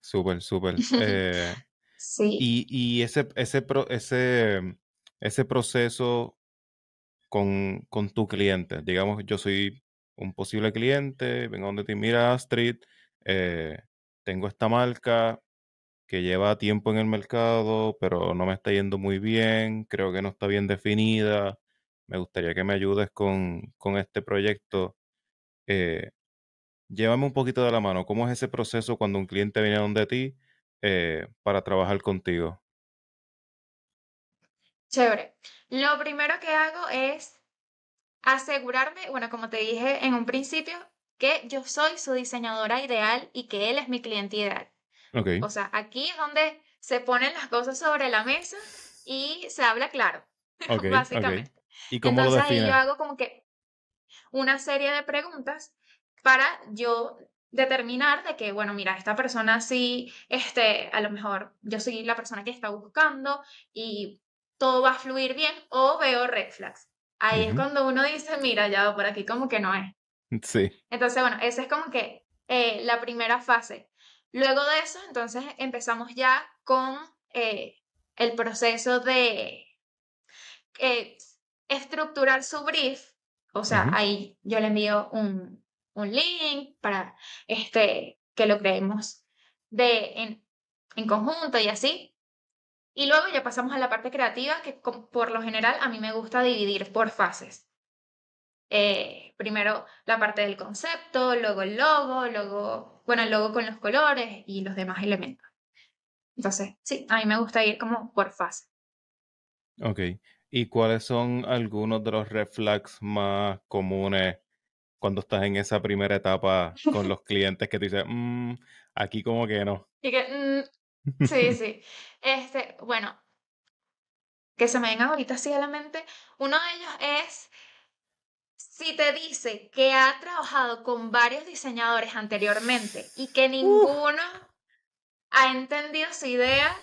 Súper, súper. Eh, sí. Y, y ese, ese, ese, ese proceso con, con tu cliente, digamos, yo soy un posible cliente, vengo donde te mira Astrid, eh, tengo esta marca que lleva tiempo en el mercado, pero no me está yendo muy bien, creo que no está bien definida, me gustaría que me ayudes con, este proyecto. Eh, llévame un poquito de la mano, ¿cómo es ese proceso cuando un cliente viene donde ti eh, para trabajar contigo? Chévere. Lo primero que hago es asegurarme, bueno, como te dije en un principio, que yo soy su diseñadora ideal y que él es mi cliente ideal. Okay. O sea, aquí es donde se ponen las cosas sobre la mesa y se habla claro, okay, básicamente. ¿Y cómo Entonces ahí yo hago como que una serie de preguntas para yo determinar de que, bueno, mira, esta persona sí, este, a lo mejor yo soy la persona que está buscando y todo va a fluir bien o veo red flags. Ahí es cuando uno dice, mira, ya por aquí como que no es. Sí. Entonces, bueno, esa es como que eh, la primera fase. Luego de eso, entonces empezamos ya con eh, el proceso de eh, estructurar su brief. O sea, ahí yo le envío un, un, link para este, que lo creemos de, en conjunto y así. Y luego ya pasamos a la parte creativa, que por lo general a mí me gusta dividir por fases. Eh, primero la parte del concepto, luego el logo, luego, bueno, el logo con los colores y los demás elementos. Entonces, sí, a mí me gusta ir como por fase. Ok. ¿Y cuáles son algunos de los reflex más comunes cuando estás en esa primera etapa con los clientes que te dicen, mm, aquí como que no? que, mm, sí, sí. Este, bueno, que se me vengan ahorita así a la mente, uno de ellos es si te dice que ha trabajado con varios diseñadores anteriormente y que ninguno ha entendido su idea,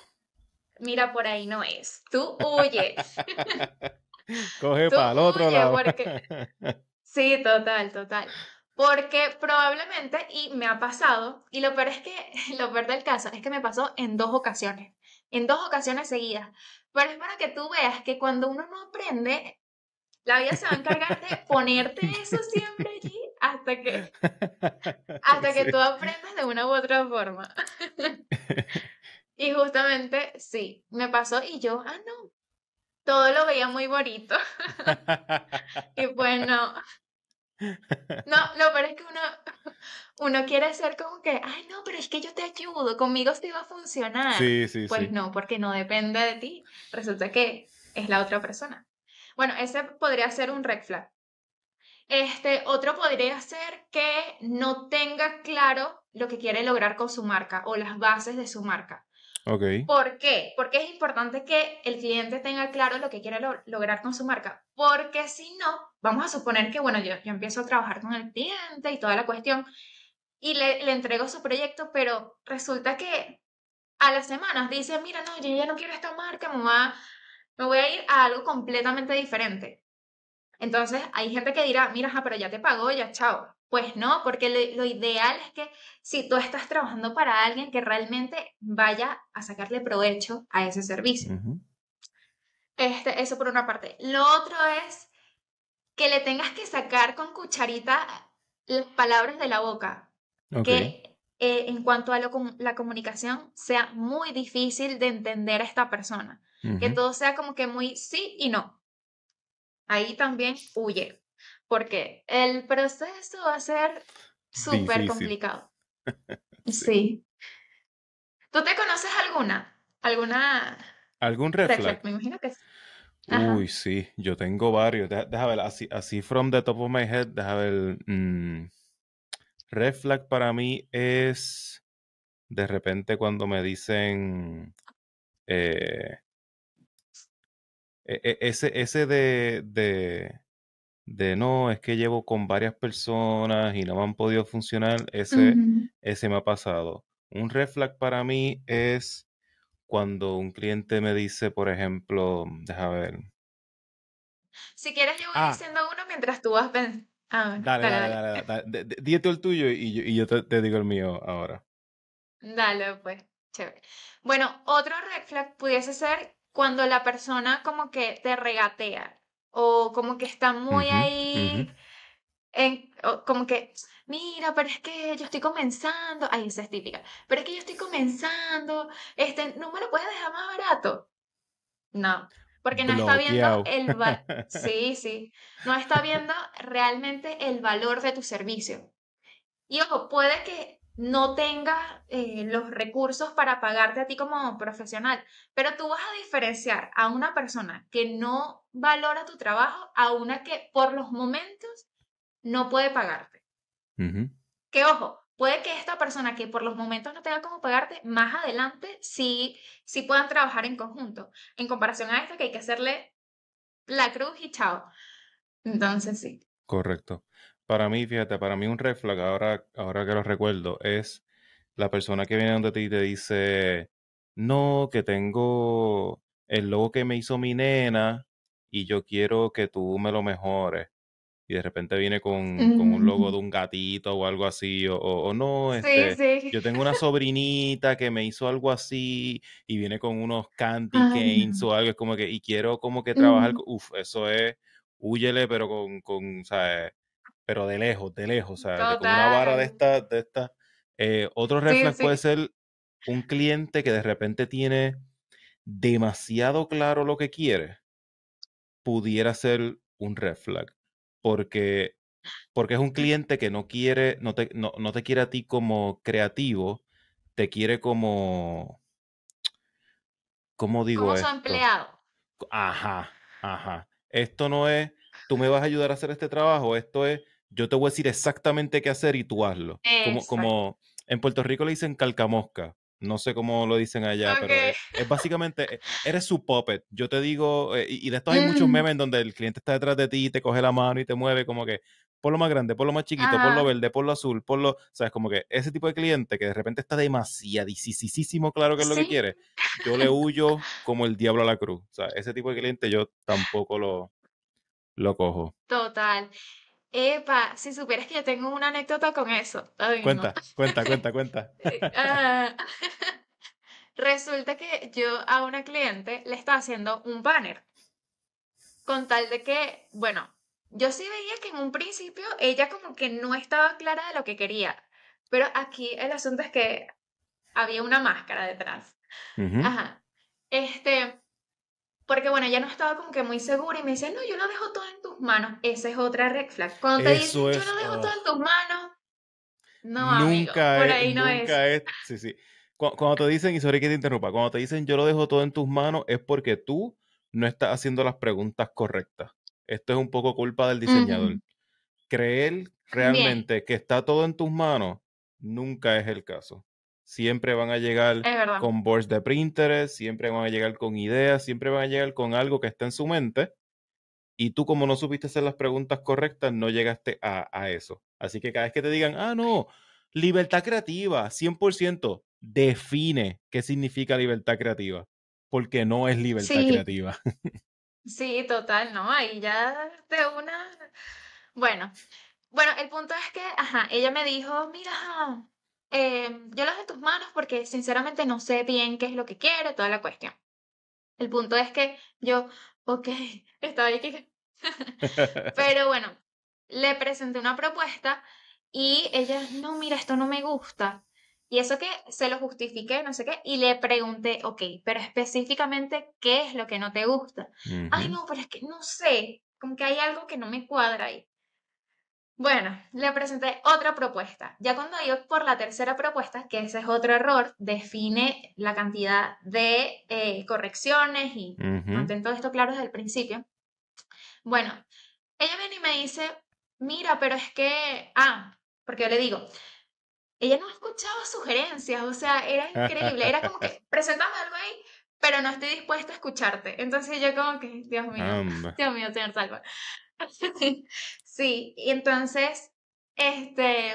mira, por ahí no es. Tú huyes. Coge para el otro lado. Sí, total, total. Porque probablemente, y me ha pasado, y lo peor es que, lo peor del caso, es que me pasó en dos ocasiones, en dos ocasiones seguidas. Pero es para que tú veas que cuando uno no aprende, la vida se va a encargar de ponerte eso siempre allí hasta que, hasta que tú aprendas de una u otra forma. y justamente, sí, me pasó y yo, ah, no, todo lo veía muy bonito. y bueno, pues no. No, pero es que uno, uno quiere ser como que, ay, no, pero es que yo te ayudo, conmigo esto iba a funcionar. Sí, sí, pues no, porque no depende de ti. Resulta que es la otra persona. Bueno, ese podría ser un red flag. Este, otro podría ser que no tenga claro lo que quiere lograr con su marca o las bases de su marca. Okay. ¿Por qué? Porque es importante que el cliente tenga claro lo que quiere lograr con su marca, porque si no, vamos a suponer que, bueno, yo, yo empiezo a trabajar con el cliente y toda la cuestión, y le, le, entrego su proyecto, pero resulta que a las semanas dice, mira, no, yo ya no quiero esta marca, mamá. Me voy a ir a algo completamente diferente. Entonces, hay gente que dirá, mira, ja, pero ya te pagó, ya chao. Pues no, porque lo, ideal es que si tú estás trabajando para alguien que realmente vaya a sacarle provecho a ese servicio. este, eso por una parte. Lo otro es que le tengas que sacar con cucharita las palabras de la boca. Que eh, en cuanto a la comunicación sea muy difícil de entender a esta persona que todo sea como que muy sí y no. Ahí también huye, porque el proceso va a ser súper complicado. sí. ¿Tú te conoces alguna? ¿Alguna? ¿Algún red, flag? Me imagino que sí. Uy, sí, yo tengo varios. Deja, ver, así, así, from the top of my head, deja ver. Mm, red flag para mí es de repente cuando me dicen, eh, e, e, ese, ese de, de, no, es que llevo con varias personas y no me han podido funcionar, ese, ese me ha pasado. Un red flag para mí es cuando un cliente me dice, por ejemplo, déjame ver. Si quieres, yo voy ah. diciendo uno mientras tú vas. Ven. Ah, dale, dale, dale. Díete el tuyo y yo, te, digo el mío ahora. Dale, pues, chévere. Bueno, otro red flag pudiese ser cuando la persona como que te regatea o como que está muy ahí, como que, mira, pero es que yo estoy comenzando, ahí esa es típica, pero es que yo estoy comenzando, este, no me lo puedes dejar más barato. No, porque no está viendo el valor, sí, sí, no está viendo realmente el valor de tu servicio. Y ojo, puede que no tengas eh, los recursos para pagarte a ti como profesional, pero tú vas a diferenciar a una persona que no valora tu trabajo a una que por los momentos no puede pagarte. Que ojo, puede que esta persona que por los momentos no tenga cómo pagarte, más adelante sí, sí puedan trabajar en conjunto, en comparación a esto que hay que hacerle la cruz y chao. Entonces sí. Correcto. Para mí, fíjate, para mí un reflejo, ahora, ahora que lo recuerdo, es la persona que viene donde ti y te dice, no, que tengo el logo que me hizo mi nena y yo quiero que tú me lo mejores. Y de repente viene con, un logo mm. de un gatito o algo así, o, o, no, este, yo tengo una sobrinita que me hizo algo así y viene con unos candy canes o algo, es como que, y quiero como que trabajar, mm. uf, uff, eso es, huyele, pero con, con ¿sabes? pero de lejos, de lejos, o sea, una vara de esta, de esta. Eh, otro red puede ser un cliente que de repente tiene demasiado claro lo que quiere, pudiera ser un red porque, porque es un cliente que no quiere, no te, no, te quiere a ti como creativo, te quiere como, ¿cómo digo como Su empleado. Ajá, ajá. Esto no es, tú me vas a ayudar a hacer este trabajo, esto es, yo te voy a decir exactamente qué hacer y tú hazlo. Como, como, en Puerto Rico le dicen calcamosca. No sé cómo lo dicen allá, pero es, básicamente, e, eres su puppet. Yo te digo, eh, y, de esto hay muchos mm. memes donde el cliente está detrás de ti y te coge la mano y te mueve como que, por lo más grande, por lo más chiquito, por lo verde, por lo azul, por lo, sabes, como que ese tipo de cliente que de repente está demasiadísimo claro que es lo que quiere, yo le huyo como el diablo a la cruz. O sea, ese tipo de cliente yo tampoco lo, lo cojo. Total. Epa, si supieras que yo tengo una anécdota con eso. cuenta, cuenta, cuenta, cuenta, ah, resulta que yo a una cliente le estaba haciendo un banner. Con tal de que, bueno, yo sí veía que en un principio ella como que no estaba clara de lo que quería. Pero aquí el asunto es que había una máscara detrás. Este, porque bueno, ella no estaba como que muy segura y me dice, no, yo lo dejo todo en tus manos. Esa es otra red flag. Cuando te dicen, yo lo dejo todo ah. en tus manos. No, nunca amigo, por ahí nunca es. Sí, sí. Cuando, te dicen, y sorry que te interrumpa, cuando te dicen yo lo dejo todo en tus manos, es porque tú no estás haciendo las preguntas correctas. Esto es un poco culpa del diseñador. Creer realmente que está todo en tus manos nunca es el caso siempre van a llegar con boards de printers, siempre van a llegar con ideas, siempre van a llegar con algo que está en su mente. Y tú, como no supiste hacer las preguntas correctas, no llegaste a, eso. Así que cada vez que te digan, ah, no, libertad creativa, 100%, define qué significa libertad creativa, porque no es libertad creativa. Sí, total, ¿no? Ahí ya de una... Bueno, bueno, el punto es que, ajá, ella me dijo, mira, Em, yo lo dejo en tus manos porque sinceramente no sé bien qué es lo que quiere, toda la cuestión. El punto es que yo, ok, estaba aquí. Pero bueno, le presenté una propuesta y ella, no, mira, esto no me gusta. Y eso que se lo justifiqué, no sé qué, y le pregunté, ok, pero específicamente, ¿qué es lo que no te gusta? Ay, no, pero es que no sé, como que hay algo que no me cuadra ahí. Bueno, le presenté otra propuesta. Ya cuando yo por la tercera propuesta, que ese es otro error, define la cantidad de eh, correcciones y mantén todo esto claro desde el principio. Bueno, ella viene y me dice, mira, pero es que, ah, porque yo le digo, ella no escuchaba sugerencias, o sea, era increíble, era como que, presentame algo ahí, pero no estoy dispuesta a escucharte. Entonces yo como que, Dios mío, Dios mío, señor Salva. Sí, y entonces, este,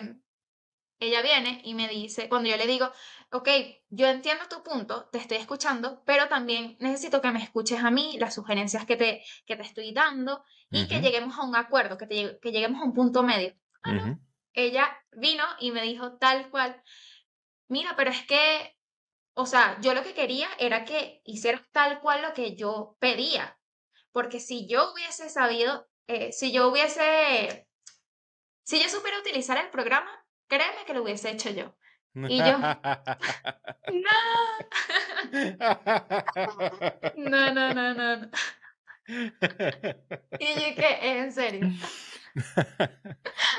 ella viene y me dice, cuando yo le digo, ok, yo entiendo tu punto, te estoy escuchando, pero también necesito que me escuches a mí, las sugerencias que te, que te estoy dando y que lleguemos a un acuerdo, que, que lleguemos a un punto medio. Ah, ella vino y me dijo tal cual, mira, pero es que, o sea, yo lo que quería era que hicieras tal cual lo que yo pedía, porque si yo hubiese sabido eh, si yo hubiese, si yo supiera utilizar el programa, créeme que lo hubiese hecho yo. Y yo, no, no, no, no, no. Y yo que, en serio.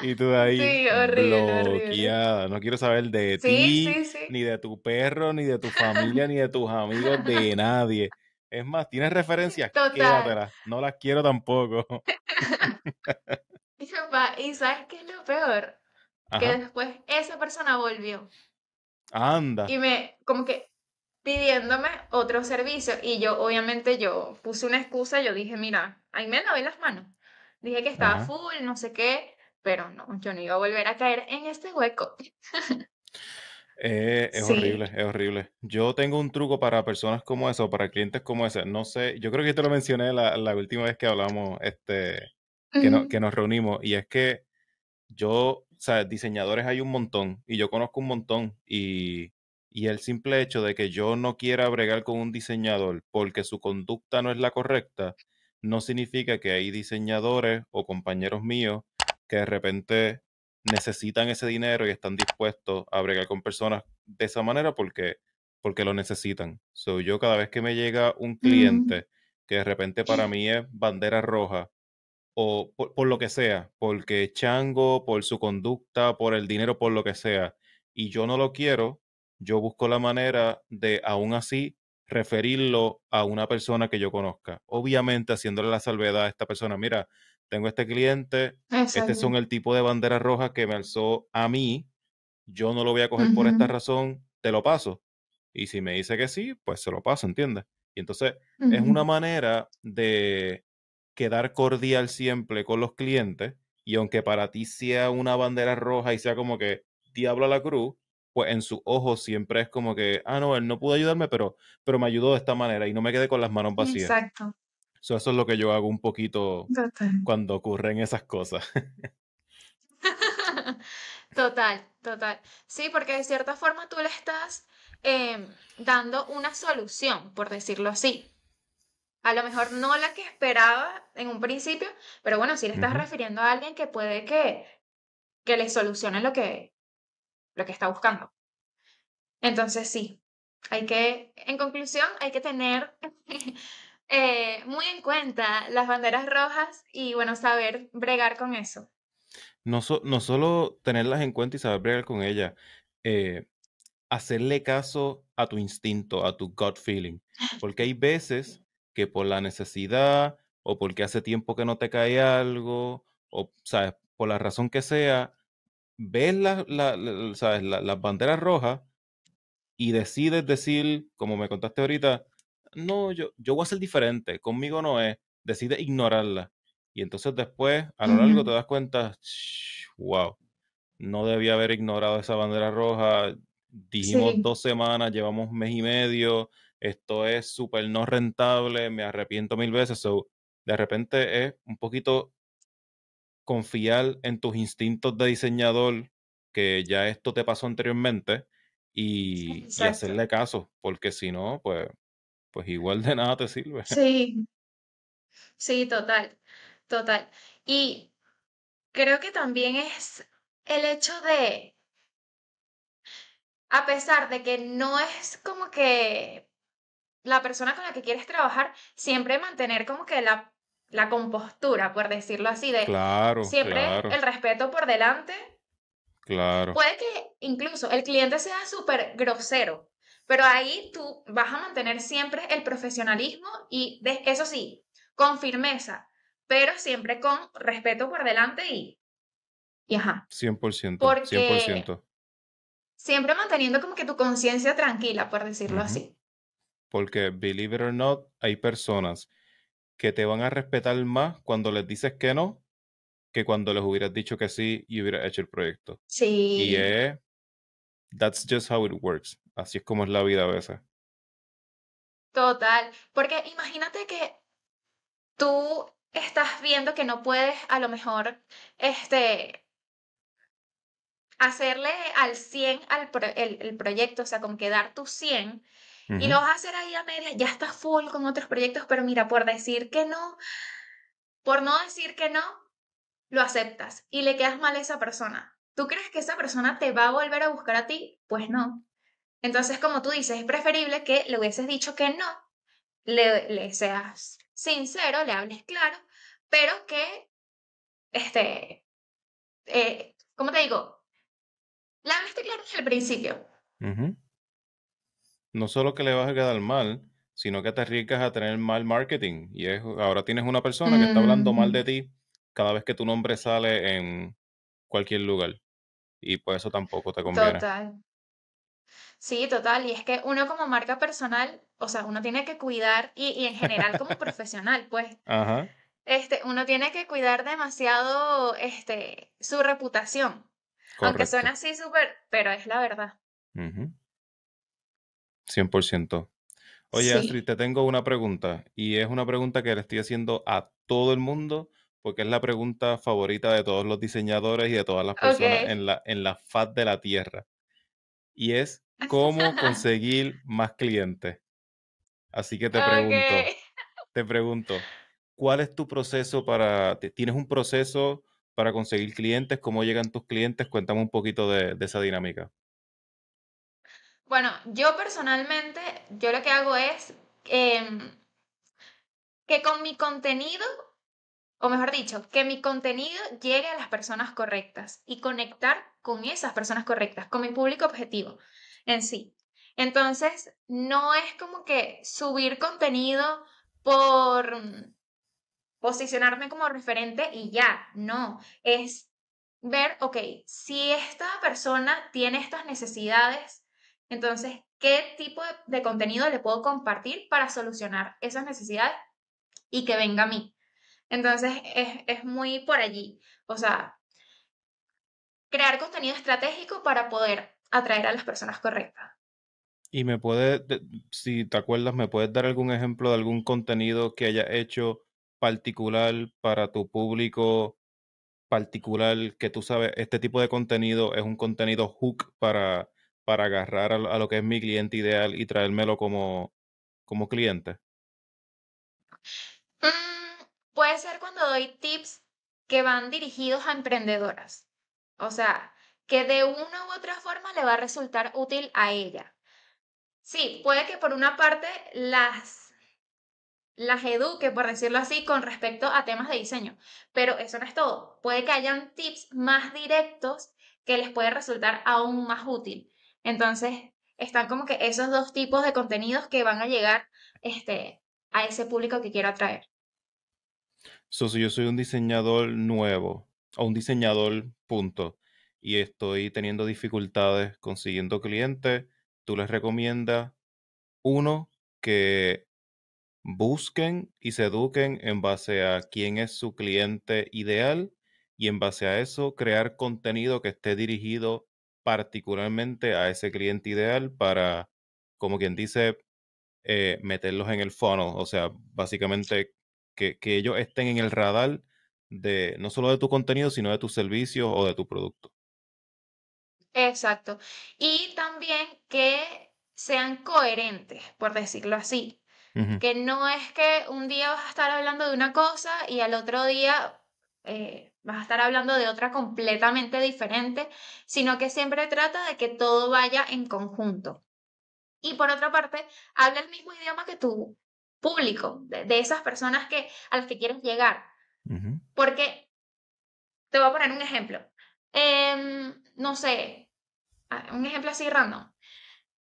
y tú ahí sí, horrible, No quiero saber de ti, ni de tu perro, ni de tu familia, ni de tus amigos, de nadie. Es más, tienes referencias, Total. No las quiero tampoco. y sabes qué es lo peor? Que después esa persona volvió. Anda. Y me, como que pidiéndome otro servicio. Y yo, obviamente, yo puse una excusa. Yo dije, mira, ahí me lavé las manos. Dije que estaba full, no sé qué. Pero no, yo no iba a volver a caer en este hueco. Eh, es horrible, es horrible. Yo tengo un truco para personas como eso, para clientes como ese. No sé, yo creo que te lo mencioné la, última vez que hablamos, este, que, nos reunimos, y es que yo, o sea, diseñadores hay un montón, y yo conozco un montón, y, y el simple hecho de que yo no quiera bregar con un diseñador porque su conducta no es la correcta, no significa que hay diseñadores o compañeros míos que de repente necesitan ese dinero y están dispuestos a bregar con personas de esa manera porque, porque lo necesitan. yo cada vez que me llega un mm. cliente que de repente para mí es bandera roja, o por, por, lo que sea, porque chango, por su conducta, por el dinero, por lo que sea, y yo no lo quiero, yo busco la manera de aún así referirlo a una persona que yo conozca. Obviamente haciéndole la salvedad a esta persona, mira, tengo este cliente, este son el tipo de banderas rojas que me alzó a mí, yo no lo voy a coger por esta razón, te lo paso. Y si me dice que sí, pues se lo paso, ¿entiendes? Y entonces es una manera de quedar cordial siempre con los clientes y aunque para ti sea una bandera roja y sea como que diablo a la cruz, pues en sus ojos siempre es como que, ah, no, él no pudo ayudarme, pero, pero me ayudó de esta manera y no me quedé con las manos vacías. Exacto eso es lo que yo hago un poquito cuando ocurren esas cosas. total, total. Sí, porque de cierta forma tú le estás em, dando una solución, por decirlo así. A lo mejor no la que esperaba en un principio, pero bueno, si sí le estás refiriendo a alguien que puede que, que le solucione lo que, lo que está buscando. Entonces sí, hay que, en conclusión, hay que tener eh, muy en cuenta las banderas rojas y bueno, saber bregar con eso. No, no solo tenerlas en cuenta y saber bregar con ellas, eh, hacerle caso a tu instinto, a tu gut feeling, porque hay veces que por la necesidad o porque hace tiempo que no te cae algo, o sabes, por la razón que sea, ves la, las banderas rojas y decides decir, como me contaste ahorita, no, yo, yo voy a ser diferente, conmigo no es, decide ignorarla. Y entonces después, a lo largo, te das cuenta, wow, no debía haber ignorado esa bandera roja, dijimos dos semanas, llevamos mes y medio, esto es súper no rentable, me arrepiento mil veces. de repente es un poquito confiar en tus instintos de diseñador, que ya esto te pasó anteriormente, y, y hacerle caso, porque si no, pues pues igual de nada te sirve. Sí, sí, total, total. Y creo que también es el hecho de, a pesar de que no es como que la persona con la que quieres trabajar, siempre mantener como que la, la compostura, por decirlo así, de siempre el respeto por delante. Claro. Puede que incluso el cliente sea súper grosero, pero ahí tú vas a mantener siempre el profesionalismo y eso sí, con firmeza, pero siempre con respeto por delante y, y ajá. 100%. Porque Siempre manteniendo como que tu conciencia tranquila, por decirlo así. Porque, believe it or not, hay personas que te van a respetar más cuando les dices que no que cuando les hubieras dicho que sí y hubieras hecho el proyecto. Sí. Y that's just how it works. Así es como es la vida a veces. Total, porque imagínate que tú estás viendo que no puedes a lo mejor este hacerle al 100 al el, proyecto, o sea, con quedar tu 100 y lo vas a hacer ahí a medias, ya estás full con otros proyectos, pero mira, por decir que no, por no decir que no, lo aceptas y le quedas mal a esa persona. ¿Tú crees que esa persona te va a volver a buscar a ti? Pues no. Entonces, como tú dices, es preferible que le hubieses dicho que no, le, seas sincero, le hables claro, pero que, este, eh, ¿cómo te digo? Le hables claro desde el principio. No solo que le vas a quedar mal, sino que te arriesgas a tener mal marketing. Y ahora tienes una persona que está hablando mal de mm. ti cada vez que tu nombre sale en cualquier lugar. Y por pues eso tampoco te conviene. Total. Sí, total. Y es que uno como marca personal, o sea, uno tiene que cuidar, y, en general como profesional, pues. Este, uno tiene que cuidar demasiado este, su reputación. Aunque suena así súper, pero es la verdad. 100%. Oye, Astrid, te tengo una pregunta. Y es una pregunta que le estoy haciendo a todo el mundo porque es la pregunta favorita de todos los diseñadores y de todas las personas en, la, en la faz de la Tierra. Y es, cómo conseguir más clientes. Así que te pregunto, te pregunto, ¿cuál es tu proceso para, tienes un proceso para conseguir clientes? ¿Cómo llegan tus clientes? Cuéntame un poquito de, esa dinámica. Bueno, yo personalmente, yo lo que hago es em, que con mi contenido, o mejor dicho, que mi contenido llegue a las personas correctas y conectar con esas personas correctas, con mi público objetivo en sí. Entonces, no es como que subir contenido por mm, posicionarme como referente y ya, no, es ver, ok, si esta persona tiene estas necesidades, entonces, ¿qué tipo de, contenido le puedo compartir para solucionar esas necesidades y que venga a mí? Entonces, es, es muy por allí, o sea, crear contenido estratégico para poder atraer a las personas correctas. Y me puede, si te acuerdas, me puedes dar algún ejemplo de algún contenido que haya hecho particular para tu público particular que tú sabes, este tipo de contenido es un contenido hook para, para agarrar a, lo que es mi cliente ideal y traérmelo como, como cliente? Mm, puede ser cuando doy tips que van dirigidos a emprendedoras. O sea, que de una u otra forma le va a resultar útil a ella. Sí, puede que por una parte las, las eduque, por decirlo así, con respecto a temas de diseño, pero eso no es todo. Puede que hayan tips más directos que les puede resultar aún más útil. Entonces, están como que esos dos tipos de contenidos que van a llegar este, a ese público que quiero atraer. So, yo soy un diseñador nuevo o un diseñador punto, y estoy teniendo dificultades consiguiendo clientes, tú les recomiendas, uno, que busquen y se eduquen en base a quién es su cliente ideal y en base a eso crear contenido que esté dirigido particularmente a ese cliente ideal para, como quien dice, eh, meterlos en el funnel, o sea, básicamente que, que ellos estén en el radar de no solo de tu contenido, sino de tus servicios o de tu producto. Exacto. Y también que sean coherentes, por decirlo así. Que no es que un día vas a estar hablando de una cosa y al otro día eh, vas a estar hablando de otra completamente diferente, sino que siempre trata de que todo vaya en conjunto. Y por otra parte, habla el mismo idioma que tu público, de, esas personas que, a las que quieres llegar. Porque, te voy a poner un ejemplo. Em, no sé, un ejemplo así random.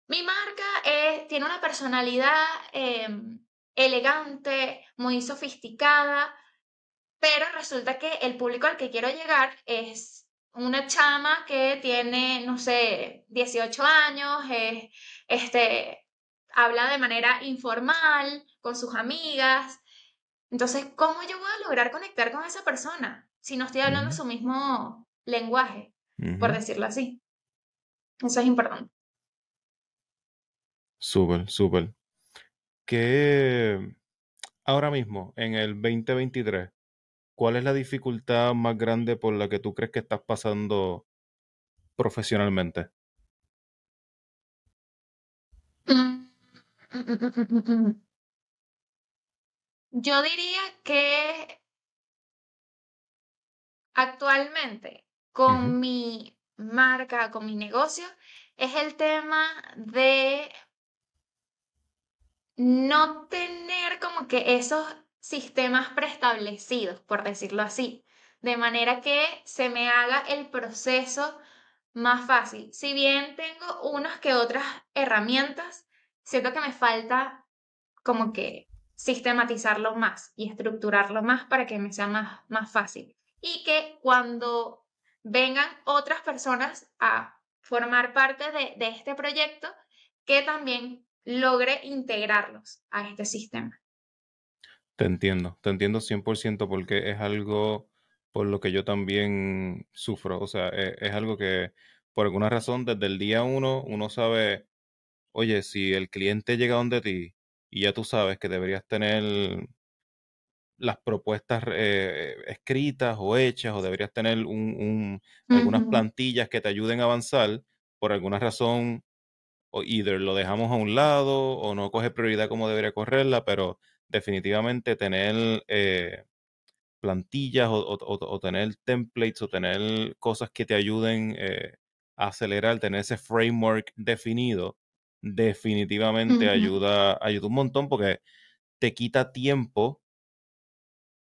Mi marca es, tiene una personalidad em, elegante, muy sofisticada, pero resulta que el público al que quiero llegar es una chama que tiene, no sé, 18 años, este, habla de manera informal con sus amigas. Entonces, ¿cómo yo voy a lograr conectar con esa persona si no estoy hablando su mismo lenguaje, por decirlo así? Eso es importante. Súper, súper. ¿Qué ahora mismo, en el 2023, cuál es la dificultad más grande por la que tú crees que estás pasando profesionalmente? Mm. Yo diría que actualmente con mi marca, con mi negocio, es el tema de no tener como que esos sistemas preestablecidos, por decirlo así, de manera que se me haga el proceso más fácil. Si bien tengo unas que otras herramientas, siento que me falta como que sistematizarlo más y estructurarlo más para que me sea más, más fácil. Y que cuando vengan otras personas a formar parte de, este proyecto que también logre integrarlos a este sistema. Te entiendo, te entiendo 100% porque es algo por lo que yo también sufro, o sea, es, es algo que por alguna razón desde el día uno uno sabe, oye, si el cliente llega donde ti y ya tú sabes que deberías tener las propuestas eh, escritas o hechas, o deberías tener un, algunas plantillas que te ayuden a avanzar, por alguna razón, o either lo dejamos a un lado o no coge prioridad como debería correrla, pero definitivamente tener eh, plantillas o, tener templates o tener cosas que te ayuden eh, a acelerar, tener ese framework definido, definitivamente ayuda, ayuda un montón porque te quita tiempo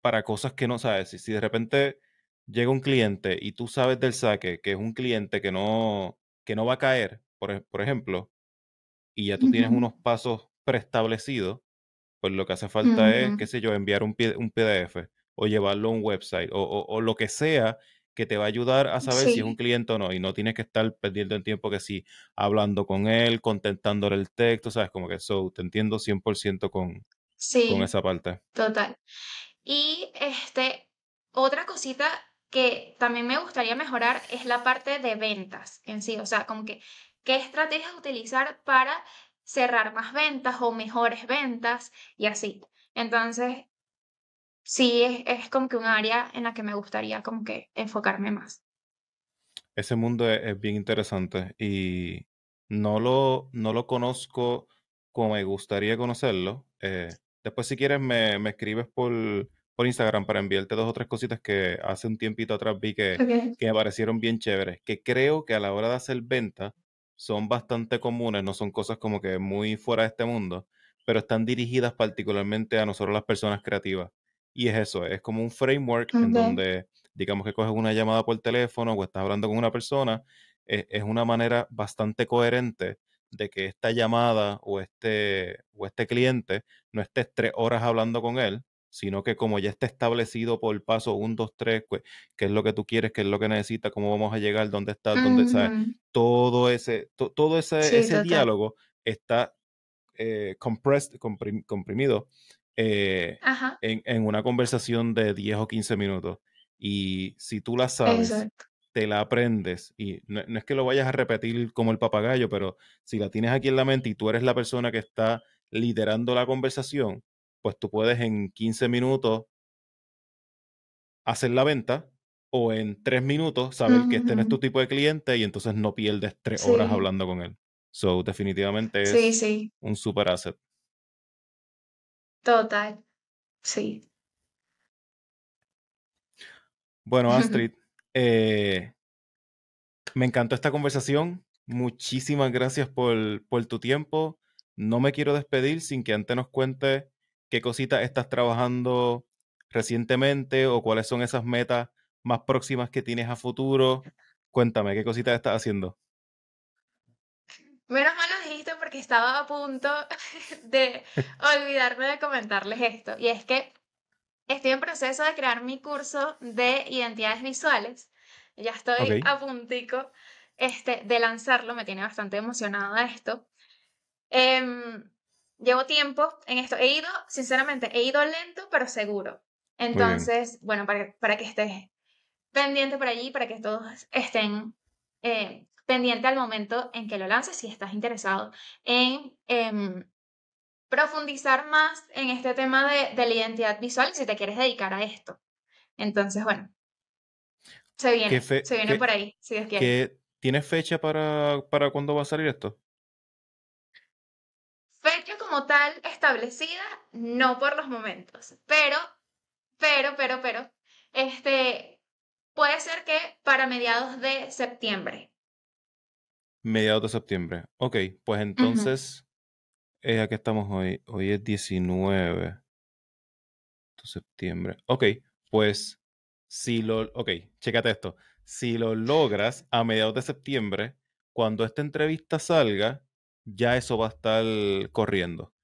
para cosas que no sabes. Si, si de repente llega un cliente y tú sabes del saque, que es un cliente que no, que no va a caer, por, ejemplo, y ya tú tienes unos pasos preestablecidos, pues lo que hace falta es, qué sé yo, enviar un, PDF o llevarlo a un website o, lo que sea que te va a ayudar a saber si es un cliente o no. Y no tienes que estar perdiendo el tiempo que sí, hablando con él, contentándole el texto, ¿sabes? Como que eso, te entiendo 100% con, con esa parte. Total. Y este, otra cosita que también me gustaría mejorar es la parte de ventas en sí, o sea, como que qué estrategias utilizar para cerrar más ventas o mejores ventas y así. Entonces, sí, es, como que un área en la que me gustaría como que enfocarme más. Ese mundo e, es, bien interesante y no lo, no lo conozco como me gustaría conocerlo. Eh, Después, si quieres, me, me escribes por, por Instagram para enviarte dos o tres cositas que hace un tiempito atrás vi que, que me parecieron bien chéveres, que creo que a la hora de hacer ventas son bastante comunes, no son cosas como que muy fuera de este mundo, pero están dirigidas particularmente a nosotros las personas creativas. Y es eso, es como un framework en donde, digamos que coges una llamada por teléfono o estás hablando con una persona, e, es una manera bastante coherente de que esta llamada o este, o este cliente no estés tres horas hablando con él, sino que como ya está establecido por el paso 1, 2, 3, pues, qué es lo que tú quieres, qué es lo que necesitas, cómo vamos a llegar, dónde está dónde todo ese, todo ese, ese diálogo está eh, comprimido eh, en, una conversación de 10 o 15 minutos. Y si tú la sabes, te la aprendes y no, es que lo vayas a repetir como el papagayo, pero si la tienes aquí en la mente y tú eres la persona que está liderando la conversación, pues tú puedes en 15 minutos hacer la venta o en 3 minutos saber que este no es tu tipo de cliente y entonces no pierdes 3 horas hablando con él. So, definitivamente es un super asset. Total, sí. Bueno, Astrid. Eh, me encantó esta conversación. Muchísimas gracias por, por, tu tiempo. No me quiero despedir sin que antes nos cuente qué cositas estás trabajando recientemente o cuáles son esas metas más próximas que tienes a futuro. Cuéntame, ¿qué cositas estás haciendo? Menos mal lo dijiste porque estaba a punto de olvidarme de comentarles esto. Y es que estoy en proceso de crear mi curso de identidades visuales. Ya estoy a puntico este, de lanzarlo, me tiene bastante emocionada esto. Em, llevo tiempo en esto, he ido, sinceramente, he ido lento pero seguro. Entonces, bueno, para, que estés pendiente por allí, para que todos estén eh, pendientes al momento en que lo lances, si estás interesado en... Em, profundizar más en este tema de, la identidad visual si te quieres dedicar a esto. Entonces, bueno, se viene, se viene por ahí, ¿Tienes fecha para, para cuándo va a salir esto? Fecha como tal establecida, no por los momentos, pero, pero, pero, pero, este, puede ser que para mediados de septiembre. Mediados de septiembre. Ok, pues entonces eh, aquí estamos hoy. Hoy es 19 de septiembre. Ok, pues si lo. Ok, chécate esto. Si lo logras a mediados de septiembre, cuando esta entrevista salga, ya eso va a estar corriendo.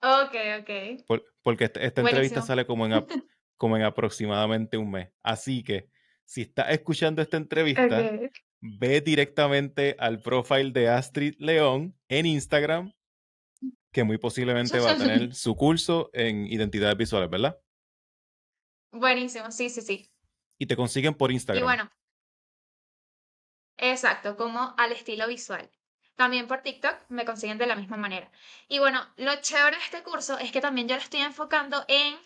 Ok, ok. porque esta, entrevista sale como en, como en aproximadamente un mes. Así que, si estás escuchando esta entrevista, ve directamente al profile de Astrid León en Instagram que muy posiblemente va a tener su curso en identidades visuales, ¿verdad? Buenísimo, sí, sí, sí. Y te consiguen por Instagram. Y bueno. Exacto, como al estilo visual. También por TikTok me consiguen de la misma manera. Y bueno, lo chévere de este curso es que también yo lo estoy enfocando en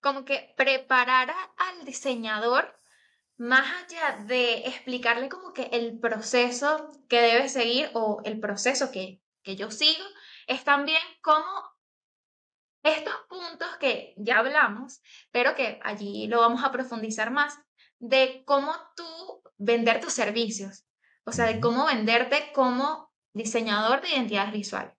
como que preparar al diseñador más allá de explicarle como que el proceso que debe seguir o el proceso que, que yo sigo, es también cómo estos puntos que ya hablamos, pero que allí lo vamos a profundizar más, de cómo tú vender tus servicios, o sea, de cómo venderte como diseñador de identidades visuales.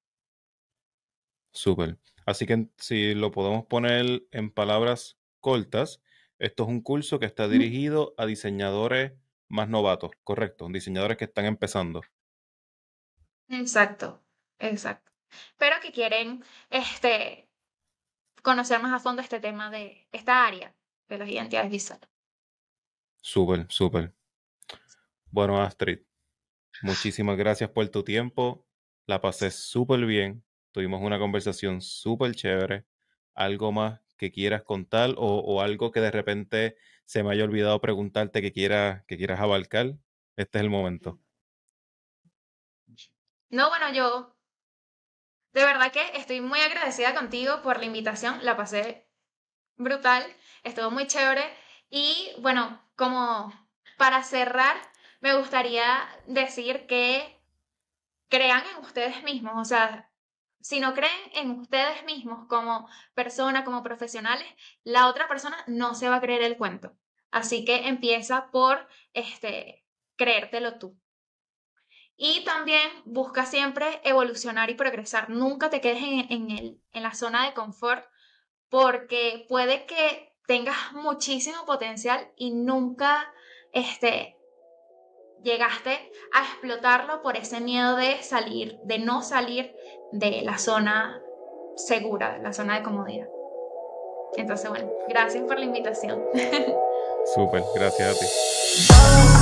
Súper. Así que si lo podemos poner en palabras cortas, esto es un curso que está dirigido a diseñadores más novatos, correcto, diseñadores que están empezando. Exacto, exacto pero que quieren este, conocer más a fondo este tema de esta área de las identidades visuales. Súper, súper. Bueno, Astrid, muchísimas gracias por tu tiempo. La pasé súper bien. Tuvimos una conversación súper chévere. ¿Algo más que quieras contar o, o, algo que de repente se me haya olvidado preguntarte que, quiera, que quieras abarcar? Este es el momento. No, bueno, yo de verdad que estoy muy agradecida contigo por la invitación, la pasé brutal, estuvo muy chévere y bueno, como para cerrar, me gustaría decir que crean en ustedes mismos, o sea, si no creen en ustedes mismos como personas, como profesionales, la otra persona no se va a creer el cuento. Así que empieza por este creértelo tú. Y también busca siempre evolucionar y progresar. Nunca te quedes en, el, en la zona de confort porque puede que tengas muchísimo potencial y nunca este, llegaste a explotarlo por ese miedo de salir, de no salir de la zona segura, de la zona de comodidad. Entonces, bueno, gracias por la invitación. Súper, gracias a ti.